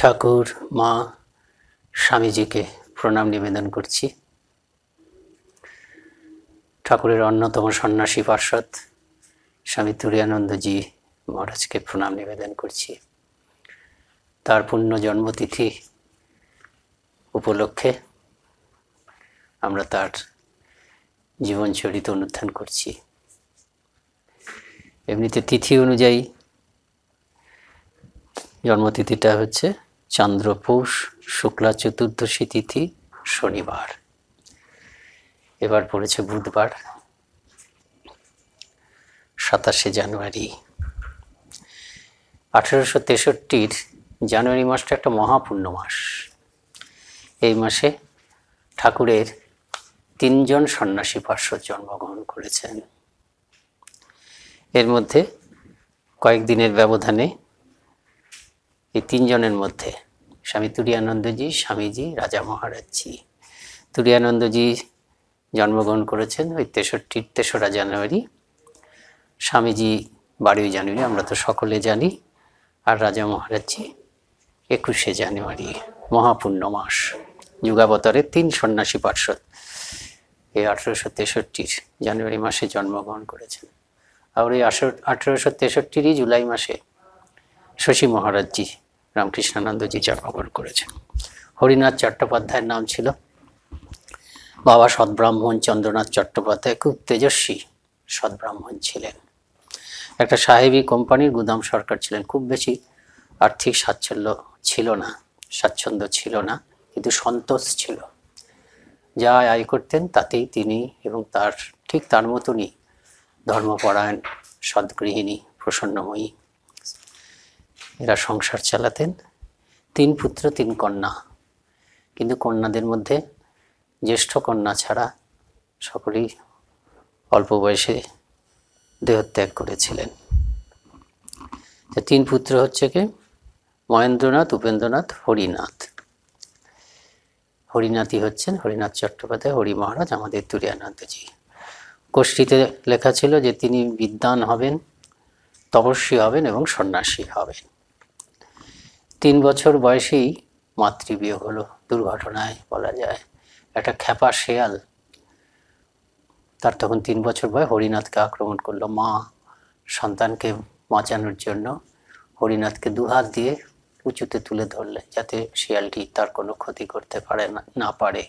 ঠাকুর মা স্বামীজিকে প্রণাম নিবেদন করছি ঠাকুরের অন্যতম সন্ন্যাসী পার্ষদ স্বামী তুরিয়ানন্দজি মহারাজকে প্রণাম নিবেদন করছি তার পূর্ণ জন্মতিথি উপলক্ষে আমরা তার জীবন চরিত অনুত্থান করছি এমনিতে তিথি অনুযায়ী জন্মতিথিটা হচ্ছে চান্দ্রপোষ শুক্লা চতুর্দশী তিথি শনিবার এবার পড়েছে বুধবার সাতাশে জানুয়ারি আঠেরোশো তেষট্টির জানুয়ারি মাসটা একটা মহাপূর্ণ মাস এই মাসে ঠাকুরের তিনজন সন্ন্যাসী পার্শ্ব জন্মগ্রহণ করেছেন এর মধ্যে কয়েকদিনের ব্যবধানে এই তিনজনের মধ্যে স্বামী তুরিয়ানন্দজি স্বামীজি রাজা মহারাজজি তুরিয়ানন্দজি জন্মগ্রহণ করেছেন ওই তেষট্টির তেসরা জানুয়ারি স্বামীজি বারোই জানুয়ারি আমরা তো সকলে জানি আর রাজা মহারাজজি একুশে জানুয়ারি মহাপূর্ণ মাস যুগাবতরের তিন সন্ন্যাসী পার্শ্বদ এই আঠেরোশো তেষট্টির জানুয়ারি মাসে জন্মগ্রহণ করেছেন আর ওই আঠেরোশো তেষট্টিরই জুলাই মাসে শশী মহারাজজি রামকৃষ্ণানন্দজি জন্মগ্রহণ করেছেন হরিনাথ চট্টোপাধ্যায়ের নাম ছিল বাবা সদব্রাহ্মণ চন্দ্রনাথ চট্টোপাধ্যায় খুব তেজস্বী সদব্রাহ্মণ ছিলেন একটা সাহেবী কোম্পানির গুদাম সরকার ছিলেন খুব বেশি আর্থিক সাচ্ছল্য ছিল না স্বাচ্ছন্দ্য ছিল না কিন্তু সন্তোষ ছিল যা আয় করতেন তাতেই তিনি এবং তার ঠিক তার মতনই ধর্মপরায়ণ সদগৃহিণী প্রসন্নময়ী এরা সংসার চালাতেন তিন পুত্র তিন কন্যা কিন্তু কন্যাদের মধ্যে জ্যেষ্ঠ কন্যা ছাড়া সকলেই অল্প বয়সে দেহত্যাগ করেছিলেন তিন পুত্র হচ্ছে কি মহেন্দ্রনাথ উপেন্দ্রনাথ হরিনাথ হরিনাথই হচ্ছেন হরিনাথ চট্টোপাধ্যায় হরি মহারাজ আমাদের তুরিয়ানন্দজি গোষ্ঠীতে লেখা ছিল যে তিনি বিদ্যান হবেন তপস্বী হবেন এবং সন্ন্যাসী হবেন তিন বছর বয়সেই মাতৃবিয় হলো দুর্ঘটনায় বলা যায় একটা খ্যাপা শেয়াল তার তখন তিন বছর বয় হরিনাথকে আক্রমণ করলো মা সন্তানকে বাঁচানোর জন্য হরিনাথকে দুহাত দিয়ে উঁচুতে তুলে ধরলে যাতে শিয়ালটি তার কোনো ক্ষতি করতে পারে না পারে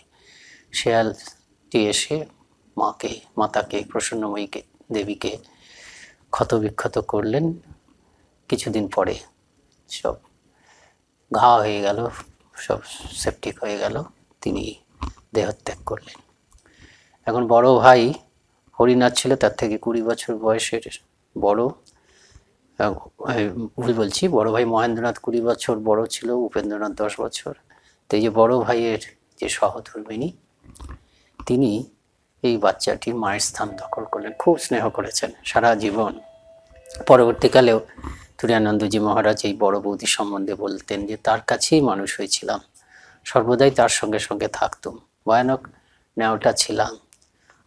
শিয়ালটি এসে মাকে মাতাকে প্রসন্নময়ীকে দেবীকে ক্ষতবিক্ষত করলেন কিছুদিন পরে সব ঘা হয়ে গেল সব সেপটিক হয়ে গেল তিনি দেহত্যাগ করলেন এখন বড় ভাই হরিনাথ ছিল তার থেকে কুড়ি বছর বয়সের বড় ভুল বলছি বড় ভাই মহেন্দ্রনাথ কুড়ি বছর বড় ছিল উপেন্দ্রনাথ দশ বছর তো এই যে বড় ভাইয়ের যে সহধর্মিনী তিনি এই বাচ্চাটির মায়ের স্থান দখল করলেন খুব স্নেহ করেছেন সারা জীবন পরবর্তীকালেও তুরিয়ানন্দজি মহারাজ এই বড় বৌদি সম্বন্ধে বলতেন যে তার কাছেই মানুষ হয়েছিলাম সর্বদাই তার সঙ্গে সঙ্গে থাকতুম ভয়ানক ন্যাওটা ছিলাম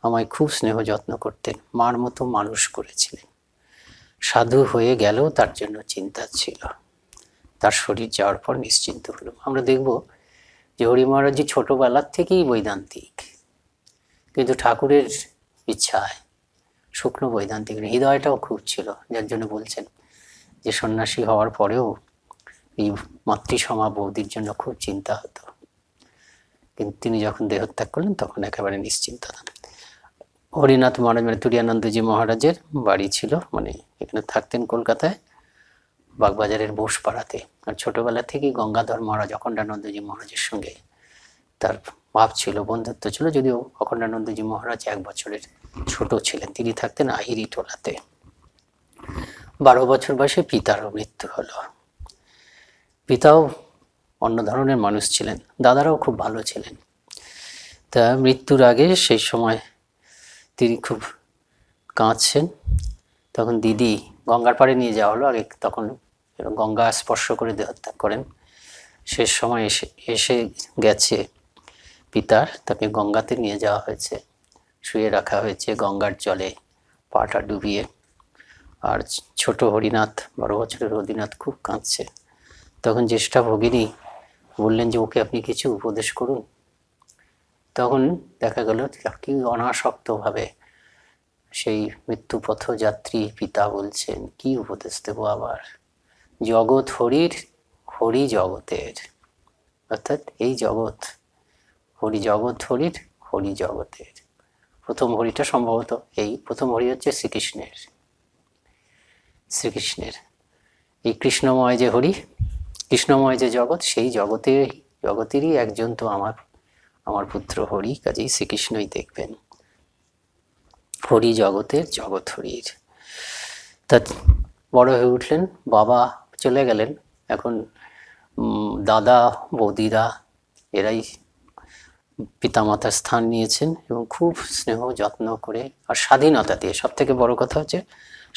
আমায় খুব স্নেহ যত্ন করতেন মার মতো মানুষ করেছিলেন সাধু হয়ে গেলেও তার জন্য চিন্তা ছিল তার শরীর যাওয়ার পর নিশ্চিন্ত হল আমরা দেখব যে হরি মহারাজি ছোটোবেলার থেকেই বৈদান্তিক কিন্তু ঠাকুরের ইচ্ছায় শুকনো বৈদান্তিক হৃদয়টাও খুব ছিল যার জন্য বলছেন যে সন্ন্যাসী হওয়ার পরেও এই মাতৃসমা বৌদির জন্য খুব চিন্তা হতো কিন্তু তিনি যখন দেহত্যাগ করলেন তখন একেবারে নিশ্চিন্ত হরিনাথ মহারাজ মানে তুরিয়ানন্দজি মহারাজের বাড়ি ছিল মানে এখানে থাকতেন কলকাতায় বাগবাজারের বোসপাড়াতে আর ছোটবেলা থেকেই গঙ্গাধর মহারাজ অখণ্ডানন্দজি মহারাজের সঙ্গে তার ভাব ছিল বন্ধুত্ব ছিল যদিও অখণ্ডানন্দজি মহারাজ এক বছরের ছোট ছিলেন তিনি থাকতেন আহিরি টোলাতে বারো বছর বয়সে পিতারও মৃত্যু হলো পিতাও অন্য ধরনের মানুষ ছিলেন দাদারাও খুব ভালো ছিলেন তা মৃত্যুর আগে সেই সময় তিনি খুব কাঁদছেন তখন দিদি গঙ্গার পাড়ে নিয়ে যাওয়া হলো আগে তখন গঙ্গা স্পর্শ করে হত্যা করেন শেষ সময় এসে এসে গেছে পিতার তাকে গঙ্গাতে নিয়ে যাওয়া হয়েছে শুয়ে রাখা হয়েছে গঙ্গার জলে পাটা ডুবিয়ে আর ছোট হরিনাথ বারো বছরের হরিনাথ খুব কাঁদছে তখন জ্যেষ্ঠা ভগিনী বললেন যে ওকে আপনি কিছু উপদেশ করুন তখন দেখা গেল কি অনাসক্তভাবে সেই মৃত্যুপথ যাত্রী পিতা বলছেন কি উপদেশ দেব আবার জগৎ হরির হরি জগতের অর্থাৎ এই জগৎ হরি জগৎ হরির হরি জগতের প্রথম হরিটা সম্ভবত এই প্রথম হরি হচ্ছে শ্রীকৃষ্ণের শ্রীকৃষ্ণের এই কৃষ্ণময় যে হরি কৃষ্ণময় যে জগৎ সেই জগতের জগতেরই একজন তো আমার আমার পুত্র হরি কাজেই শ্রীকৃষ্ণই দেখবেন হরি জগতের জগৎ হরির তা বড় হয়ে উঠলেন বাবা চলে গেলেন এখন দাদা বৌদিরা এরাই পিতামাতার স্থান নিয়েছেন এবং খুব স্নেহ যত্ন করে আর স্বাধীনতা দিয়ে সব থেকে বড় কথা হচ্ছে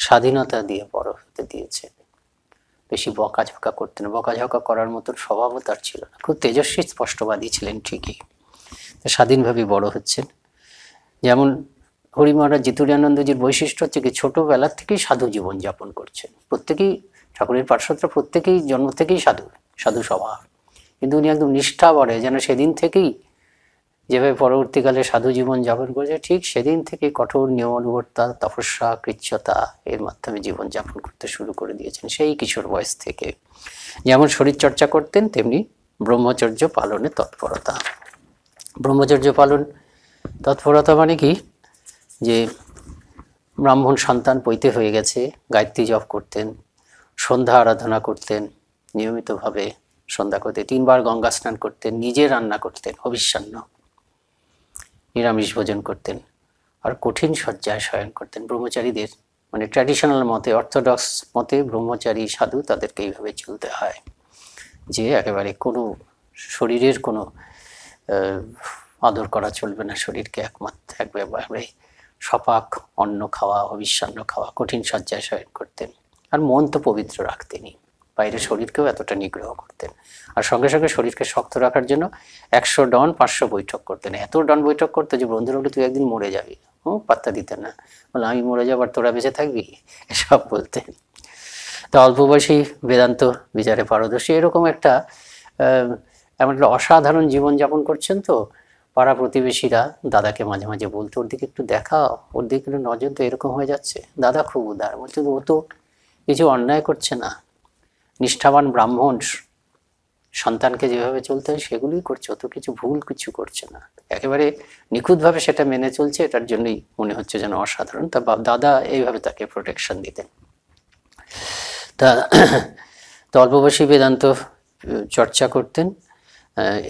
স্বাধীনতা দিয়ে বড় হতে দিয়েছেন বেশি বকাঝকা করতেন বকাঝকা করার মতন স্বভাবও তার ছিল না খুব তেজস্বী স্পষ্টবাদী ছিলেন ঠিকই স্বাধীনভাবে বড় হচ্ছেন যেমন হরি মহারাজ জিতুরানন্দজির বৈশিষ্ট্য হচ্ছে কি ছোটোবেলার থেকেই সাধু জীবন যাপন করছেন প্রত্যেকেই ঠাকুরের পার্শ্বত্র প্রত্যেকেই জন্ম থেকেই সাধু সাধু স্বভাব কিন্তু উনি একদম নিষ্ঠা বড়ে যেন সেদিন থেকেই যেভাবে পরবর্তীকালে সাধু জীবন যাপন করেছে ঠিক সেদিন থেকে কঠোর নিয়মানুবর্তা তপস্যা কৃচ্ছতা এর মাধ্যমে জীবন যাপন করতে শুরু করে দিয়েছেন সেই কিশোর বয়স থেকে যেমন শরীরচর্চা করতেন তেমনি ব্রহ্মচর্য পালনে তৎপরতা ব্রহ্মচর্য পালন তৎপরতা মানে কি যে ব্রাহ্মণ সন্তান পৈতে হয়ে গেছে গায়ত্রী জপ করতেন সন্ধ্যা আরাধনা করতেন নিয়মিতভাবে সন্ধ্যা করতে তিনবার গঙ্গা স্নান করতেন নিজে রান্না করতেন অবিশ্বান্ন নিরামিষ ভোজন করতেন আর কঠিন শয্যায় শয়ন করতেন ব্রহ্মচারীদের মানে ট্র্যাডিশনাল মতে অর্থোডক্স মতে ব্রহ্মচারী সাধু তাদেরকে এইভাবে চলতে হয় যে একেবারে কোনো শরীরের কোনো আদর করা চলবে না শরীরকে একমাত্র একবারে সপাক অন্ন খাওয়া অবিশ্বান্ন খাওয়া কঠিন শয্যায় শয়ন করতেন আর মন তো পবিত্র রাখতেনই বাইরে শরীরকেও এতটা নিগ্রহ করতেন আর সঙ্গে সঙ্গে শরীরকে শক্ত রাখার জন্য একশো ডন পাঁচশো বৈঠক করতেন এত ডন বৈঠক করতো যে বন্ধুরা তুই একদিন মরে যাবি হুম পাত্তা দিতেন না বলে আমি মরে যাবার তোরা বেঁচে থাকবি এসব বলতেন তা অল্প বয়সী বেদান্ত বিচারে পারদর্শী এরকম একটা এমন একটা অসাধারণ জীবনযাপন করছেন তো পাড়া প্রতিবেশীরা দাদাকে মাঝে মাঝে বলতো ওর দিকে একটু দেখা ওর দিকে একটু নজর তো এরকম হয়ে যাচ্ছে দাদা খুব উদার বলছে ও তো কিছু অন্যায় করছে না নিষ্ঠাবান ব্রাহ্মণ সন্তানকে যেভাবে চলতে হয় সেগুলোই করছে অত কিছু ভুল কিছু করছে না একেবারে নিখুঁতভাবে সেটা মেনে চলছে এটার জন্যই মনে হচ্ছে যেন অসাধারণ তা দাদা এইভাবে তাকে প্রোটেকশন দিতেন তা তো অল্প বয়সী বেদান্ত চর্চা করতেন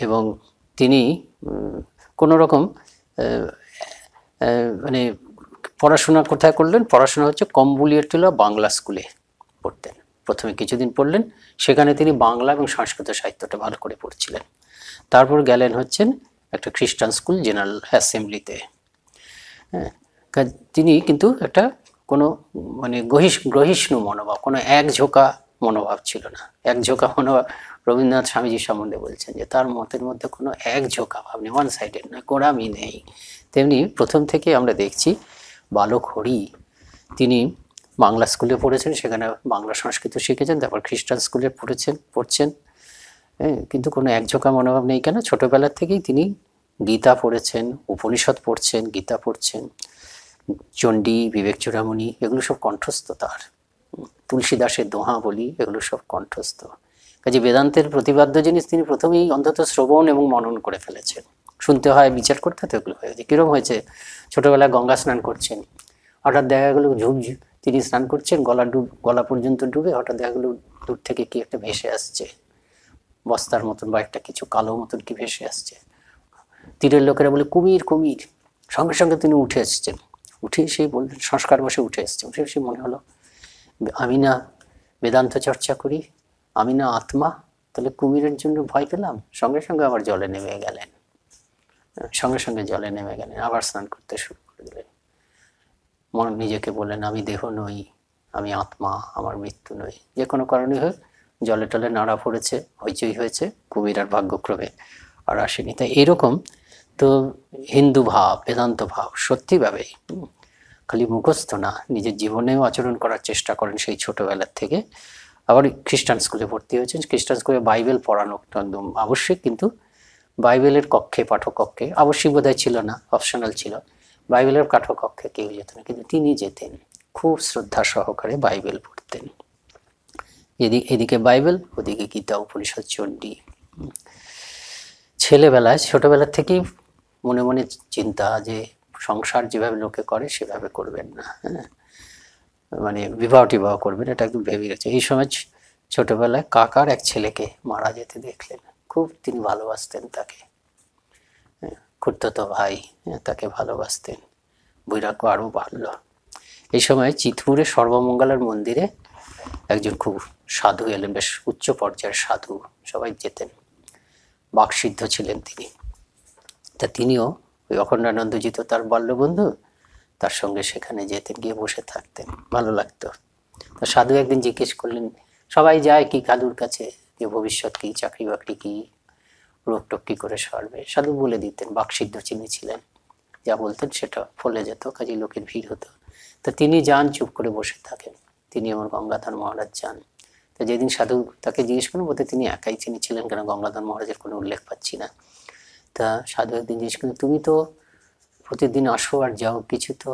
এবং তিনি কোনো রকম মানে পড়াশোনা কোথায় করলেন পড়াশোনা হচ্ছে কম্বুলিয়ার তুলা বাংলা স্কুলে পড়তেন প্রথমে কিছুদিন পড়লেন সেখানে তিনি বাংলা এবং সংস্কৃত সাহিত্যটা ভালো করে পড়ছিলেন তারপর গেলেন হচ্ছেন একটা খ্রিস্টান স্কুল জেনারেল অ্যাসেম্বলিতে হ্যাঁ তিনি কিন্তু একটা কোনো মানে গহিষ গ্রহিষ্ণু মনোভাব কোনো এক ঝোঁকা মনোভাব ছিল না এক ঝোঁকা মনোভাব রবীন্দ্রনাথ স্বামীজি সম্বন্ধে বলছেন যে তার মতের মধ্যে কোনো এক ঝোঁকা ভাব নেই ওয়ান সাইডেড না কোরামি নেই তেমনি প্রথম থেকে আমরা দেখছি বালক হরি তিনি বাংলা স্কুলে পড়েছেন সেখানে বাংলা সংস্কৃত শিখেছেন তারপর খ্রিস্টান স্কুলে পড়েছেন পড়ছেন হ্যাঁ, কিন্তু কোনো একঝোঁকা মনোভাব নেই কেন ছোটোবেলার থেকেই তিনি গীতা পড়েছেন উপনিষদ পড়ছেন গীতা পড়ছেন চণ্ডী বিবেক চূড়ামণি এগুলো সব কণ্ঠস্থ তার তুলসীদাসের দোহা বলি এগুলো সব কণ্ঠস্থ কাজে বেদান্তের প্রতিবাদ্য জিনিস তিনি প্রথমেই অন্তত শ্রবণ এবং মনন করে ফেলেছেন শুনতে হয় বিচার করতে তো এগুলো হয়েছে কীরকম হয়েছে ছোটোবেলায় গঙ্গা স্নান করছেন হঠাৎ দেখা গেলো ঝুপ তিনি স্নান করছেন গলা ডুব গলা পর্যন্ত ডুবে হঠাৎ দেখা গেলো দূর থেকে কি একটা ভেসে আসছে বস্তার মতন বা একটা কিছু কালো মতন কি ভেসে আসছে তীরের লোকেরা বলে কুমির কুমির সঙ্গে সঙ্গে তিনি উঠে এসছেন উঠে এসে বললেন সংস্কার বসে উঠে এসছে উঠে এসে মনে হলো আমি না বেদান্ত চর্চা করি আমি না আত্মা তাহলে কুমিরের জন্য ভয় পেলাম সঙ্গে সঙ্গে আবার জলে নেমে গেলেন সঙ্গে সঙ্গে জলে নেমে গেলেন আবার স্নান করতে শুরু করে দিলেন মন নিজেকে বলেন আমি দেহ নই আমি আত্মা আমার মৃত্যু নই যে কোনো কারণে হোক জলে টলে নাড়া পড়েছে হইচই হয়েছে কুমিরার ভাগ্যক্রমে আর আসেনি তাই এরকম তো হিন্দু ভাব বেদান্ত ভাব সত্যিভাবেই খালি মুখস্থ না নিজের জীবনেও আচরণ করার চেষ্টা করেন সেই ছোটোবেলার থেকে আবার খ্রিস্টান স্কুলে ভর্তি হয়েছেন খ্রিস্টান স্কুলে বাইবেল পড়ানো একদম আবশ্যিক কিন্তু বাইবেলের কক্ষে পাঠক কক্ষে আবশ্যিক বোধহয় ছিল না অপশনাল ছিল বাইবেলের কাঠকক্ষে কেউ যেত না কিন্তু তিনি যেতেন খুব শ্রদ্ধা সহকারে বাইবেল পড়তেন এদিকে এদিকে বাইবেল ওদিকে গীতা উপনিষদ চণ্ডী ছেলেবেলায় ছোটবেলা থেকেই মনে মনে চিন্তা যে সংসার যেভাবে লোকে করে সেভাবে করবেন না হ্যাঁ মানে বিবাহ টিবাহ করবেন এটা একটু ভেবে গেছে এই সময় ছোটবেলায় কাকার এক ছেলেকে মারা যেতে দেখলেন খুব তিনি ভালোবাসতেন তাকে খুঁড়তো ভাই হ্যাঁ, তাকে ভালোবাসতেন বৈরাগ্য আরও বাড়ল এই সময় চিতপুরে সর্বমঙ্গলার মন্দিরে একজন খুব সাধু এলেন বেশ উচ্চ পর্যায়ের সাধু সবাই যেতেন বাকসিদ্ধ ছিলেন তিনি তা তিনিও ওই অখণ্ডানন্দজি তো তার বাল্যবন্ধু তার সঙ্গে সেখানে যেতেন গিয়ে বসে থাকতেন ভালো লাগতো তো সাধু একদিন জিজ্ঞেস করলেন সবাই যায় কি কালুর কাছে যে ভবিষ্যৎ কি চাকরি বাকরি কি রোগটোক কী করে সারবে সাধু বলে দিতেন বাকসিদ্ধ চিনি ছিলেন যা বলতেন সেটা ফলে যেত কাজে লোকের ভিড় হতো তা তিনি যান চুপ করে বসে থাকেন তিনি আমার গঙ্গাধর মহারাজ যান তো যেদিন সাধু তাকে জিজ্ঞেস করেন বলতে তিনি একাই চিনি ছিলেন কেন গঙ্গাধর মহারাজের কোনো উল্লেখ পাচ্ছি না তা সাধু একদিন জিজ্ঞেস করেন তুমি তো প্রতিদিন আসো আর যাও কিছু তো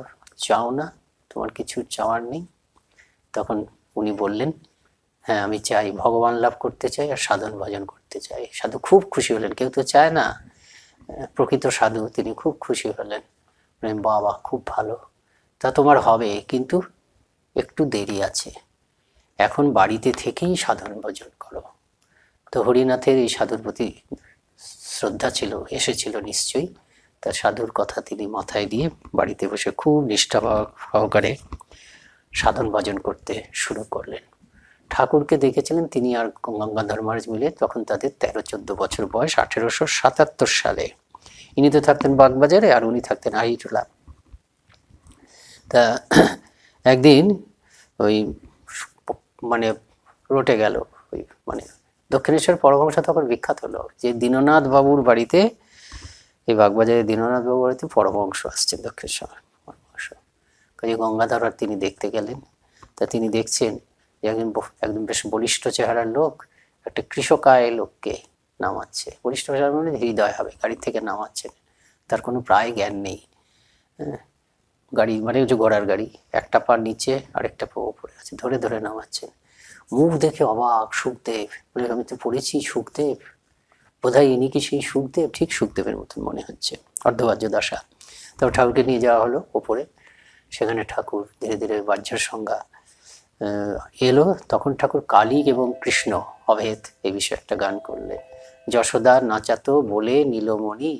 চাও না তোমার কিছু চাওয়ার নেই তখন উনি বললেন হ্যাঁ আমি চাই ভগবান লাভ করতে চাই আর সাধন ভজন করতে দেখতে চাই সাধু খুব খুশি হলেন কেউ তো চায় না প্রকৃত সাধু তিনি খুব খুশি হলেন বাবা খুব ভালো তা তোমার হবে কিন্তু একটু দেরি আছে এখন বাড়িতে থেকেই সাধন ভোজন করো তো হরিনাথের এই সাধুর প্রতি শ্রদ্ধা ছিল এসেছিল নিশ্চয়ই তার সাধুর কথা তিনি মাথায় দিয়ে বাড়িতে বসে খুব নিষ্ঠা সহকারে সাধন ভজন করতে শুরু করলেন ঠাকুরকে দেখেছিলেন তিনি আর গঙ্গাধর মহারাজ মিলে তখন তাদের তেরো চোদ্দ বছর বয়স আঠেরোশো সাতাত্তর সালে ইনি তো থাকতেন বাগবাজারে আর উনি থাকতেন আইটুলা তা একদিন ওই মানে রোটে গেল ওই মানে দক্ষিণেশ্বর পরমংশ তখন বিখ্যাত হলো যে দীননাথ বাবুর বাড়িতে এই বাগবাজারে দীননাথ বাবুর বাড়িতে পরমংশ আসছেন দক্ষিণেশ্বর পরমংশ কাজে গঙ্গাধর আর তিনি দেখতে গেলেন তা তিনি দেখছেন একজন একদম বেশ বলিষ্ঠ চেহারার লোক একটা কৃষকায় লোককে নামাচ্ছে বলিষ্ঠ চেহারা মানে হৃদয় হবে গাড়ি থেকে নামাচ্ছে তার কোনো প্রায় জ্ঞান নেই হ্যাঁ গাড়ি মানে যে ঘোড়ার গাড়ি একটা পা নিচে আরেকটা পা উপরে আছে ধরে ধরে নামাচ্ছেন মুখ দেখে অবাক সুখদেব বলে আমি তো পড়েছি সুখদেব বোধহয় ইনি কি সেই সুখদেব ঠিক সুখদেবের মতন মনে হচ্ছে অর্ধবাহ্য দশা তো ঠাকুরকে নিয়ে যাওয়া হলো ওপরে সেখানে ঠাকুর ধীরে ধীরে বাহ্যের সংজ্ঞা এলো তখন ঠাকুর কালিক এবং কৃষ্ণ অভেদ এই বিষয়ে একটা গান করলে যশোদা নাচাতো বলে নীলমণি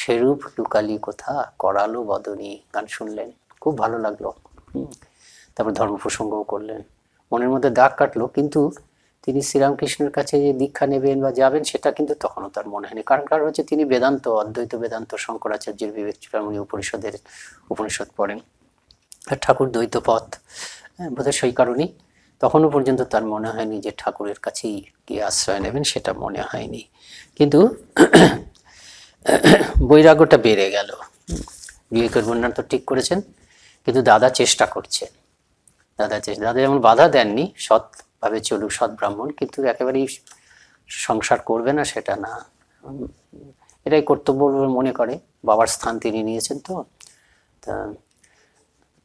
সেরূপ লুকালি কোথা করালো বদনী গান শুনলেন খুব ভালো লাগলো তারপর ধর্ম প্রসঙ্গও করলেন মনের মধ্যে দাগ কাটলো কিন্তু তিনি শ্রীরামকৃষ্ণের কাছে যে দীক্ষা নেবেন বা যাবেন সেটা কিন্তু তখনও তার মনে হয়নি কারণ কারণ হচ্ছে তিনি বেদান্ত অদ্বৈত বেদান্ত শঙ্করাচার্যের বিবেক চূড়ামণি উপনিষদের উপনিষদ পড়েন আর ঠাকুর দ্বৈত পথ হ্যাঁ বোধহয় সেই কারণেই তখনও পর্যন্ত তার মনে হয়নি যে ঠাকুরের কাছেই গিয়ে আশ্রয় নেবেন সেটা মনে হয়নি কিন্তু বৈরাগ্যটা বেড়ে গেল বিবেকের বন্যার তো ঠিক করেছেন কিন্তু দাদা চেষ্টা করছেন দাদা চেষ্টা দাদা যেমন বাধা দেননি সৎভাবে চলুক সৎ ব্রাহ্মণ কিন্তু একেবারেই সংসার করবে না সেটা না এটাই কর্তব্য মনে করে বাবার স্থান তিনি নিয়েছেন তো তা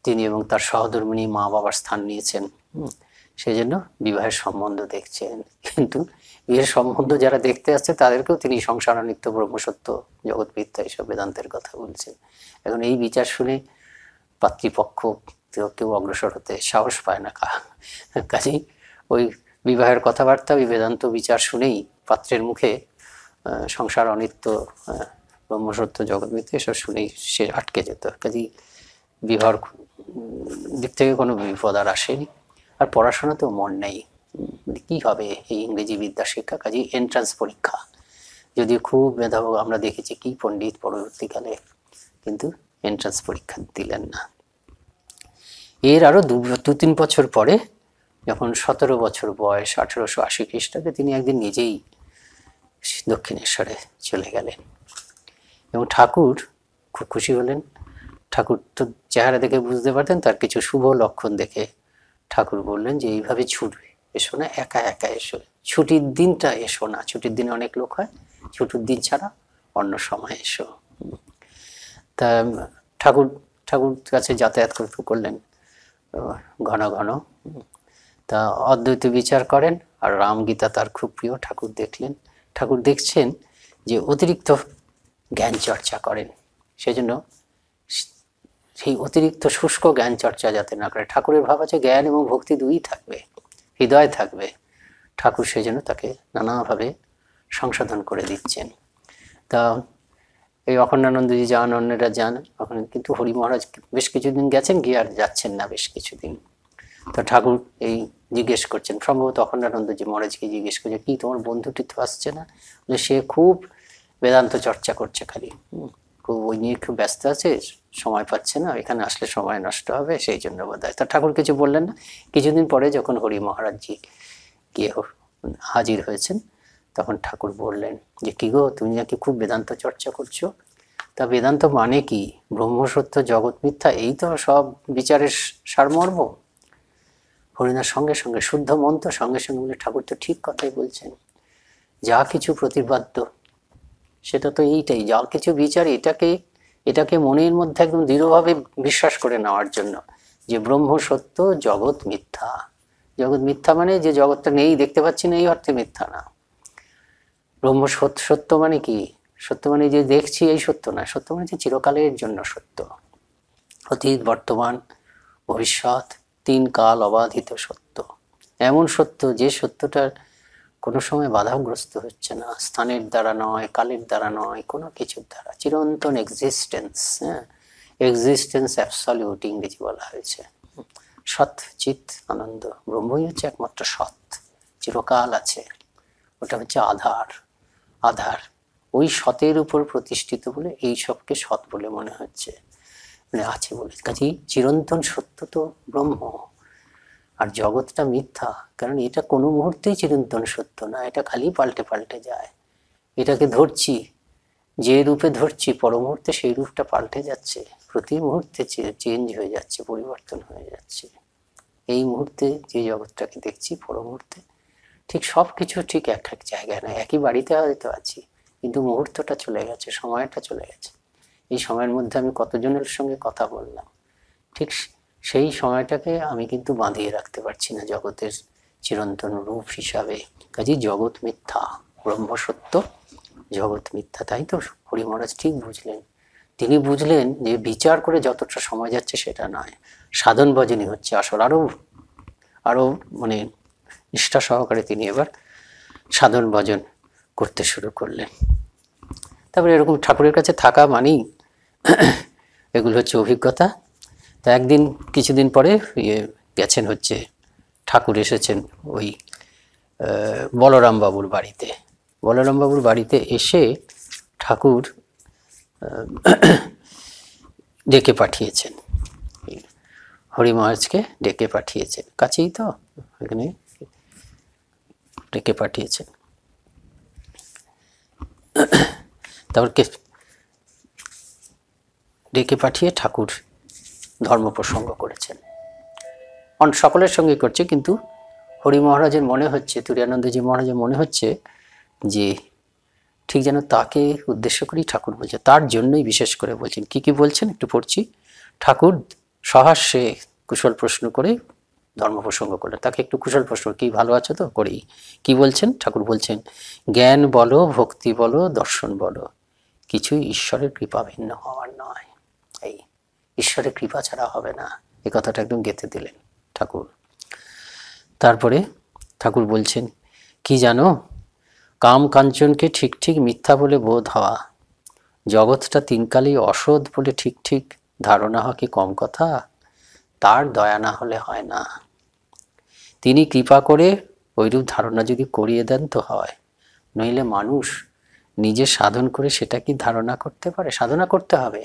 তিনি এবং তার সহধর্মিনী মা বাবার স্থান নিয়েছেন সেই জন্য বিবাহের সম্বন্ধ দেখছেন কিন্তু বিয়ের সম্বন্ধ যারা দেখতে আসছে তাদেরকেও তিনি সংসার নিত্য ব্রহ্মসত্য জগৎবিদ্যা এইসব বেদান্তের কথা বলছেন এখন এই বিচার শুনে পাতৃপক্ষ কেউ অগ্রসর হতে সাহস পায় না কাজেই ওই বিবাহের কথাবার্তা ওই বেদান্ত বিচার শুনেই পাত্রের মুখে সংসার অনিত্য ব্রহ্মসত্য জগৎবিদ্যা এসব শুনেই সে আটকে যেত কাজেই বিবাহ দিক থেকে কোনো বিপদ আর আসেনি আর পড়াশোনাতেও মন নেই মানে কি হবে এই ইংরেজি বিদ্যা শিক্ষা কাজে এন্ট্রান্স পরীক্ষা যদি খুব মেধাবক আমরা দেখেছি কি পণ্ডিত পরবর্তীকালে কিন্তু এন্ট্রান্স পরীক্ষা দিলেন না এর আরও দু দু তিন বছর পরে যখন সতেরো বছর বয়স আঠেরোশো আশি খ্রিস্টাব্দে তিনি একদিন নিজেই দক্ষিণেশ্বরে চলে গেলেন এবং ঠাকুর খুব খুশি হলেন ঠাকুর তো চেহারা দেখে বুঝতে পারতেন তার কিছু শুভ লক্ষণ দেখে ঠাকুর বললেন যে এইভাবে ছুটবে এসো না একা একা এসো ছুটির দিনটা এসো না ছুটির দিনে অনেক লোক হয় ছুটির দিন ছাড়া অন্য সময় এসো তা ঠাকুর ঠাকুর কাছে যাতায়াত করলেন ঘন ঘন তা অদ্বৈত বিচার করেন আর রামগীতা তার খুব প্রিয় ঠাকুর দেখলেন ঠাকুর দেখছেন যে অতিরিক্ত জ্ঞান চর্চা করেন সেজন্য সেই অতিরিক্ত শুষ্ক জ্ঞান চর্চা যাতে না করে ঠাকুরের ভাব আছে জ্ঞান এবং ভক্তি দুই থাকবে হৃদয় থাকবে ঠাকুর সেই জন্য তাকে নানাভাবে সংশোধন করে দিচ্ছেন তা এই অখণ্ডানন্দজি যান অন্যরা যান এখন কিন্তু হরি মহারাজ বেশ কিছুদিন গেছেন গিয়ে আর যাচ্ছেন না বেশ কিছুদিন তো ঠাকুর এই জিজ্ঞেস করছেন সম্ভবত অখণ্ডানন্দজি মহারাজকে জিজ্ঞেস করছে কি তোমার বন্ধুটি তো আসছে না সে খুব বেদান্ত চর্চা করছে খালি ওই নিয়ে একটু ব্যস্ত আছে সময় পাচ্ছে না এখানে আসলে সময় নষ্ট হবে সেই জন্য বোধ হয় তা ঠাকুর কিছু বললেন না কিছুদিন পরে যখন হরি মহারাজজি গিয়ে হাজির হয়েছেন তখন ঠাকুর বললেন যে কী গো তুমি নাকি খুব বেদান্ত চর্চা করছো তা বেদান্ত মানে কি ব্রহ্মসত্য জগৎ মিথ্যা এই তো সব বিচারের সারমর্ম হরিণার সঙ্গে সঙ্গে শুদ্ধ মন্ত্র সঙ্গে সঙ্গে বলে ঠাকুর তো ঠিক কথাই বলছেন যা কিছু প্রতিবাদ্য সেটা তো এইটাই যা কিছু বিচার এটাকে এটাকে মনের মধ্যে একদম দৃঢ়ভাবে বিশ্বাস করে নেওয়ার জন্য যে ব্রহ্ম সত্য জগৎ মিথ্যা জগৎ মিথ্যা মানে যে জগৎটা নেই দেখতে পাচ্ছি না এই অর্থে মিথ্যা না ব্রহ্ম সত্য মানে কি সত্য মানে যে দেখছি এই সত্য না সত্য মানে যে চিরকালের জন্য সত্য অতীত বর্তমান ভবিষ্যৎ তিন কাল অবাধিত সত্য এমন সত্য যে সত্যটার কোনো সময় বাধাগ্রস্ত হচ্ছে না স্থানের দ্বারা নয় কালের দ্বারা নয় কোনো কিছুর দ্বারা চিরন্তন এক্সিস্টেন্স হ্যাঁ এক্সিস্টেন্স অ্যাবসলিউট ইংরেজি বলা হয়েছে সৎ চিৎ আনন্দ ব্রহ্মই হচ্ছে একমাত্র সৎ চিরকাল আছে ওটা হচ্ছে আধার আধার ওই সতের উপর প্রতিষ্ঠিত বলে এই সবকে সৎ বলে মনে হচ্ছে মানে আছে বলে কাজেই চিরন্তন সত্য তো ব্রহ্ম আর জগৎটা মিথ্যা কারণ এটা কোনো মুহূর্তেই চিরন্তন সত্য না এটা খালি পাল্টে পাল্টে যায় এটাকে ধরছি যে রূপে ধরছি পর মুহূর্তে সেই রূপটা পাল্টে যাচ্ছে প্রতি মুহূর্তে চেঞ্জ হয়ে যাচ্ছে পরিবর্তন হয়ে যাচ্ছে এই মুহূর্তে যে জগৎটাকে দেখছি পর মুহূর্তে ঠিক সব কিছু ঠিক এক এক জায়গায় না একই বাড়িতে হয়তো আছি কিন্তু মুহূর্তটা চলে গেছে সময়টা চলে গেছে এই সময়ের মধ্যে আমি কতজনের সঙ্গে কথা বললাম ঠিক সেই সময়টাকে আমি কিন্তু বাঁধিয়ে রাখতে পারছি না জগতের চিরন্তন রূপ হিসাবে কাজে জগৎ মিথ্যা ব্রহ্ম সত্য জগৎ মিথ্যা তাই তো হরি মহারাজ ঠিক বুঝলেন তিনি বুঝলেন যে বিচার করে যতটা সময় যাচ্ছে সেটা নয় সাধন ভজনই হচ্ছে আসল আরও আরও মানে নিষ্ঠা সহকারে তিনি এবার সাধন ভজন করতে শুরু করলেন তারপরে এরকম ঠাকুরের কাছে থাকা মানেই এগুলো হচ্ছে অভিজ্ঞতা তা একদিন কিছুদিন পরে ইয়ে গেছেন হচ্ছে ঠাকুর এসেছেন ওই বলরামবাবুর বাড়িতে বলরামবাবুর বাড়িতে এসে ঠাকুর ডেকে পাঠিয়েছেন হরি মহারাজকে ডেকে পাঠিয়েছেন কাছেই তো এখানে ডেকে পাঠিয়েছেন তারপর ডেকে পাঠিয়ে ঠাকুর ধর্ম প্রসঙ্গ করেছেন অন সকলের সঙ্গে করছে কিন্তু হরি মহারাজের মনে হচ্ছে তুরিয়ানন্দজি মহারাজের মনে হচ্ছে যে ঠিক যেন তাকে উদ্দেশ্য করেই ঠাকুর বলছে তার জন্যই বিশেষ করে বলছেন কি কি বলছেন একটু পড়ছি ঠাকুর সহাস্যে কুশল প্রশ্ন করে ধর্ম প্রসঙ্গ করলেন তাকে একটু কুশল প্রশ্ন কি ভালো আছো তো করি কি বলছেন ঠাকুর বলছেন জ্ঞান বলো ভক্তি বলো দর্শন বলো কিছুই ঈশ্বরের কৃপা ভিন্ন হওয়ার নয় এই ঈশ্বরের কৃপা ছাড়া হবে না এ কথাটা একদম গেঁথে দিলেন ঠাকুর তারপরে ঠাকুর বলছেন কি জানো কাম কাঞ্চনকে ঠিক ঠিক মিথ্যা বলে বোধ হওয়া জগৎটা তিনকালেই অসৎ বলে ঠিক ঠিক ধারণা হওয়া কি কম কথা তার দয়া না হলে হয় না তিনি কৃপা করে ওইরূপ ধারণা যদি করিয়ে দেন তো হয় নইলে মানুষ নিজে সাধন করে সেটা কি ধারণা করতে পারে সাধনা করতে হবে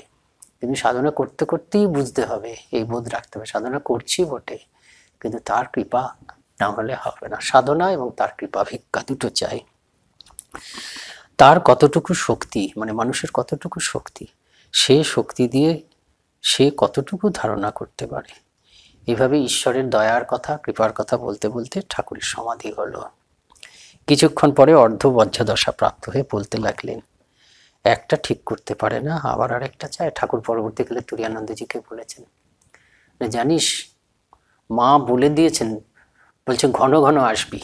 কিন্তু সাধনা করতে করতেই বুঝতে হবে এই বোধ রাখতে হবে সাধনা করছি বটে কিন্তু তার কৃপা না হলে হবে না সাধনা এবং তার কৃপা ভিক্ষা দুটো চাই তার কতটুকু শক্তি মানে মানুষের কতটুকু শক্তি সে শক্তি দিয়ে সে কতটুকু ধারণা করতে পারে এভাবে ঈশ্বরের দয়ার কথা কৃপার কথা বলতে বলতে ঠাকুরের সমাধি হলো কিছুক্ষণ পরে অর্ধবজ্রদশা প্রাপ্ত হয়ে বলতে লাগলেন একটা ঠিক করতে পারে না আবার আর একটা চায় ঠাকুর পরবর্তীকালে তুরিয়ানন্দজিকে বলেছেন জানিস মা বলে দিয়েছেন বলছে ঘন ঘন আসবি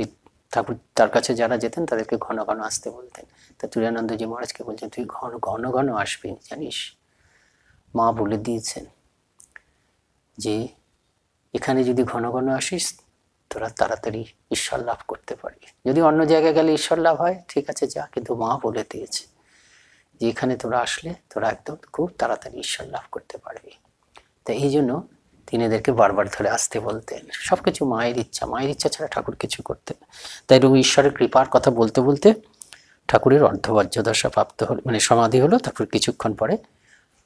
এই ঠাকুর তার কাছে যারা যেতেন তাদেরকে ঘন ঘন আসতে বলতেন তা তুরিয়ানন্দজি মহারাজকে বলছেন তুই ঘন ঘন ঘন আসবি জানিস মা বলে দিয়েছেন যে এখানে যদি ঘন ঘন আসিস তোরা তাড়াতাড়ি ঈশ্বর লাভ করতে পারবি যদি অন্য জায়গায় গেলে ঈশ্বর লাভ হয় ঠিক আছে যা কিন্তু মা বলে দিয়েছে যে এখানে তোরা আসলে তোরা একদম খুব তাড়াতাড়ি ঈশ্বর লাভ করতে পারবি তাই এই জন্য তিনি এদেরকে বারবার ধরে আসতে বলতেন সব কিছু মায়ের ইচ্ছা মায়ের ইচ্ছা ছাড়া ঠাকুর কিছু করতেন তাই এরকম ঈশ্বরের কৃপার কথা বলতে বলতে ঠাকুরের অর্ধবাজ্যদশা প্রাপ্ত হল মানে সমাধি হলো তারপর কিছুক্ষণ পরে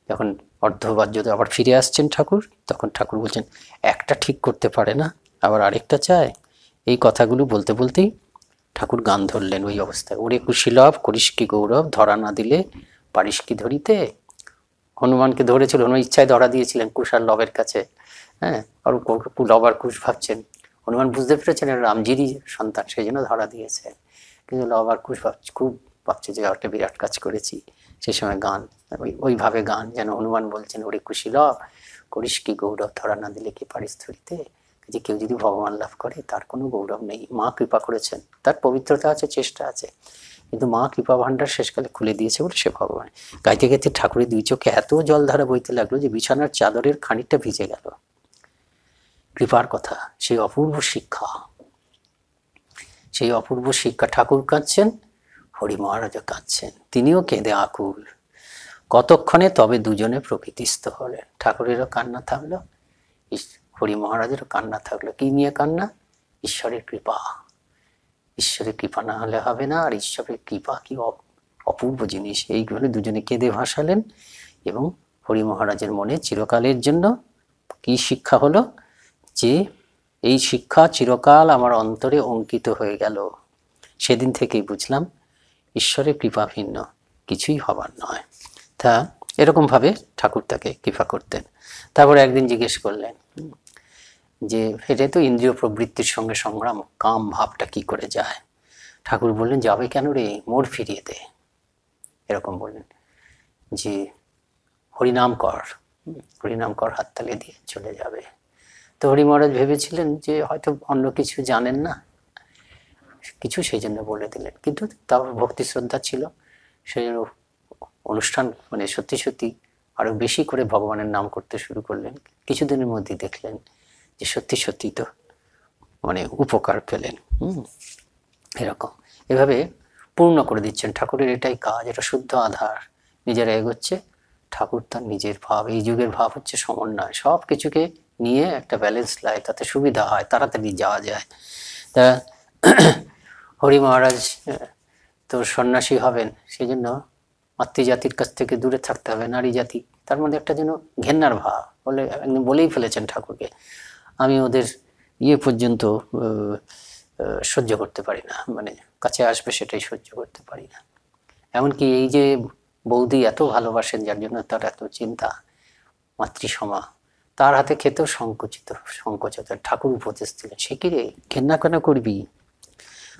যখন অর্ধবাজ্য আবার ফিরে আসছেন ঠাকুর তখন ঠাকুর বলছেন একটা ঠিক করতে পারে না আবার আরেকটা চায় এই কথাগুলো বলতে বলতেই ঠাকুর গান ধরলেন ওই অবস্থায় ওরে কুশীলভ করিস কি গৌরব ধরা না দিলে পারিস কি ধরিতে হনুমানকে ধরেছিল হনুমান ইচ্ছায় ধরা দিয়েছিলেন কুশ লবের কাছে হ্যাঁ আর লব আর কুশ ভাবছেন হনুমান বুঝতে পেরেছেন রামজিরই সন্তান সেই জন্য ধরা দিয়েছে কিন্তু লব আর কুশ ভাবছে খুব ভাবছে যে একটা বিরাট কাজ করেছি সে সময় গান ওই ওইভাবে গান যেন হনুমান বলছেন ওরে কুশীলভ করিস কি গৌরব ধরা না দিলে কি পারিস ধরিতে যে কেউ যদি ভগবান লাভ করে তার কোনো গৌরব নেই মা কৃপা করেছেন তার পবিত্রতা আছে চেষ্টা আছে কিন্তু মা কৃপা ভাণ্ডার শেষকালে খুলে দিয়েছে বলে সে ভগবান গাইতে গাইতে ঠাকুরের দুই চোখে এত জলধারা বইতে লাগলো যে বিছানার চাদরের খানিকটা ভিজে গেল কৃপার কথা সেই অপূর্ব শিক্ষা সেই অপূর্ব শিক্ষা ঠাকুর কাঁদছেন হরি মহারাজও কাঁদছেন তিনিও কেঁদে আকুল কতক্ষণে তবে দুজনে প্রকৃতিস্থ হলেন ঠাকুরেরও কান্না থামলো হরি মহারাজের কান্না থাকলো কি নিয়ে কান্না ঈশ্বরের কৃপা ঈশ্বরের কৃপা না হলে হবে না আর ঈশ্বরের কৃপা কি অপূর্ব জিনিস এইগুলো দুজনে কেঁদে ভাসালেন এবং হরি মহারাজের মনে চিরকালের জন্য কি শিক্ষা হলো যে এই শিক্ষা চিরকাল আমার অন্তরে অঙ্কিত হয়ে গেল সেদিন থেকেই বুঝলাম ঈশ্বরের কৃপা ভিন্ন কিছুই হবার নয় তা এরকমভাবে ঠাকুর তাকে কৃপা করতেন তারপর একদিন জিজ্ঞেস করলেন যে এটাই তো ইন্দ্রিয় প্রবৃত্তির সঙ্গে সংগ্রাম কাম ভাবটা কি করে যায় ঠাকুর বললেন যাবে কেন রে মোড় ফিরিয়ে দে এরকম বললেন যে হরিনাম কর হরিনাম কর হাততালি দিয়ে চলে যাবে তো হরি মহারাজ ভেবেছিলেন যে হয়তো অন্য কিছু জানেন না কিছু সেই জন্য বলে দিলেন কিন্তু তার ভক্তি শ্রদ্ধা ছিল সেই জন্য অনুষ্ঠান মানে সত্যি সত্যি আরও বেশি করে ভগবানের নাম করতে শুরু করলেন কিছুদিনের মধ্যেই দেখলেন যে সত্যি সত্যি তো মানে উপকার পেলেন হুম এরকম এভাবে পূর্ণ করে দিচ্ছেন ঠাকুরের এটাই কাজ এটা শুদ্ধ আধার নিজেরা এগোচ্ছে ঠাকুর তার নিজের ভাব এই যুগের ভাব হচ্ছে সমন্বয় সব কিছুকে নিয়ে একটা ব্যালেন্স লাগে তাতে সুবিধা হয় তাড়াতাড়ি যাওয়া যায় তা হরি মহারাজ তো সন্ন্যাসী হবেন সেই জন্য মাতৃজাতির কাছ থেকে দূরে থাকতে হবে নারী জাতি তার মধ্যে একটা যেন ঘেন্নার ভাব বলে একদম বলেই ফেলেছেন ঠাকুরকে আমি ওদের ইয়ে পর্যন্ত সহ্য করতে পারি না মানে কাছে আসবে সেটাই সহ্য করতে পারি না এমনকি এই যে বৌদি এত ভালোবাসেন যার জন্য তার এত চিন্তা মাতৃসমা তার হাতে খেতেও সংকুচিত সংকোচিত ঠাকুর উপদেশ দিলেন সে কি রে ঘেন্না কেন করবি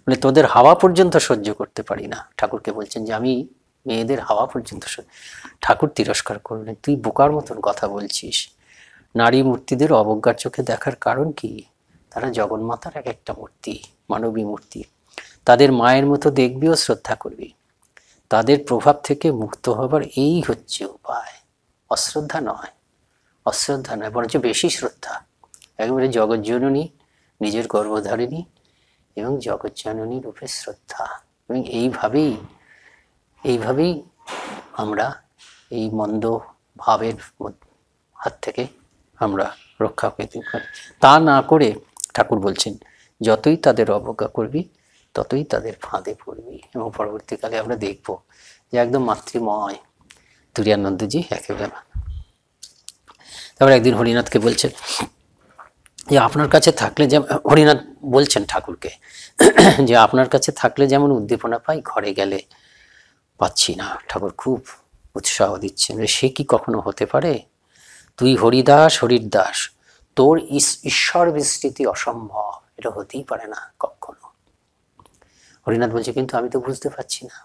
মানে তোদের হাওয়া পর্যন্ত সহ্য করতে পারি না ঠাকুরকে বলছেন যে আমি মেয়েদের হাওয়া পর্যন্ত ঠাকুর তিরস্কার করলেন তুই বোকার মতন কথা বলছিস নারী মূর্তিদের অবজ্ঞার চোখে দেখার কারণ কি তারা জগন্মাতার এক একটা মূর্তি মানবী মূর্তি তাদের মায়ের মতো দেখবি ও শ্রদ্ধা করবি তাদের প্রভাব থেকে মুক্ত হবার এই হচ্ছে উপায় অশ্রদ্ধা নয় অশ্রদ্ধা নয় বরঞ্চ বেশি শ্রদ্ধা একেবারে জগজ্জননী নিজের গর্ভধারিণী এবং জগজ্জননী রূপে শ্রদ্ধা এবং এইভাবেই এইভাবেই আমরা এই মন্দ ভাবের হাত থেকে আমরা রক্ষা পেতে পারি তা না করে ঠাকুর বলছেন যতই তাদের অবজ্ঞা করবি ততই তাদের ফাঁদে পড়বি এবং পরবর্তীকালে আমরা দেখব যে একদম মাতৃময় তুরিয়ানন্দজি একেবারে তারপর একদিন হরিনাথকে বলছেন যে আপনার কাছে থাকলে যেমন হরিনাথ বলছেন ঠাকুরকে যে আপনার কাছে থাকলে যেমন উদ্দীপনা পাই ঘরে গেলে পাচ্ছি না ঠাকুর খুব উৎসাহ দিচ্ছেন সে কি কখনো হতে পারে তুই হরিদাস হরির দাস তোর ঈশ্বর বিস্তৃতি অসম্ভব এটা হতেই পারে না কখনো হরিনাথ বলছে কিন্তু আমি তো বুঝতে পারছি না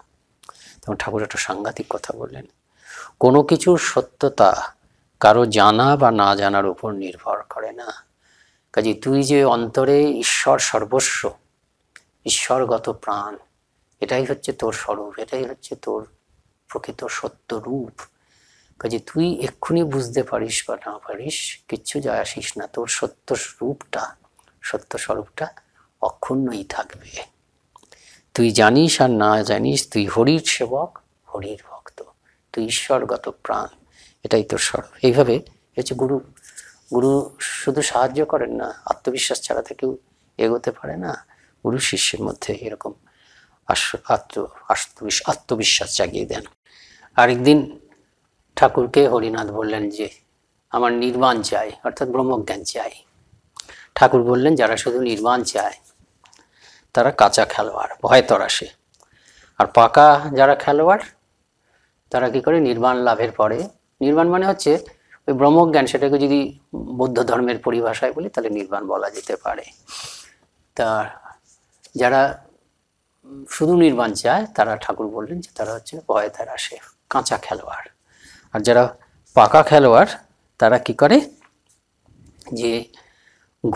তখন ঠাকুর একটা সাংঘাতিক কথা বললেন কোনো কিছুর সত্যতা কারো জানা বা না জানার উপর নির্ভর করে না কাজে তুই যে অন্তরে ঈশ্বর সর্বস্ব ঈশ্বরগত প্রাণ এটাই হচ্ছে তোর স্বরূপ এটাই হচ্ছে তোর প্রকৃত সত্যরূপ কাজে তুই এক্ষুনি বুঝতে পারিস বা না পারিস কিচ্ছু যায় আসিস না তোর সত্য রূপটা সত্য স্বরূপটা অক্ষুণ্ণই থাকবে তুই জানিস আর না জানিস তুই হরির সেবক হরির ভক্ত তুই ঈশ্বরগত প্রাণ এটাই তোর স্বরূপ এইভাবে হচ্ছে গুরু গুরু শুধু সাহায্য করেন না আত্মবিশ্বাস ছাড়া তো কেউ এগোতে পারে না গুরু শিষ্যের মধ্যে এরকম আত্ম আত্মবিশ্বাস জাগিয়ে দেন আরেকদিন ঠাকুরকে হরিনাথ বললেন যে আমার নির্বাণ চাই অর্থাৎ ব্রহ্মজ্ঞান চাই ঠাকুর বললেন যারা শুধু নির্বাণ চায় তারা কাঁচা খেলোয়াড় ভয় তরাসে আর পাকা যারা খেলোয়াড় তারা কি করে নির্বাণ লাভের পরে নির্বাণ মানে হচ্ছে ওই ব্রহ্মজ্ঞান সেটাকে যদি বৌদ্ধ ধর্মের পরিভাষায় বলি তাহলে নির্বাণ বলা যেতে পারে তা যারা শুধু নির্বাণ চায় তারা ঠাকুর বললেন যে তারা হচ্ছে ভয় তারা আসে কাঁচা খেলোয়াড় আর যারা পাকা খেলোয়াড় তারা কি করে যে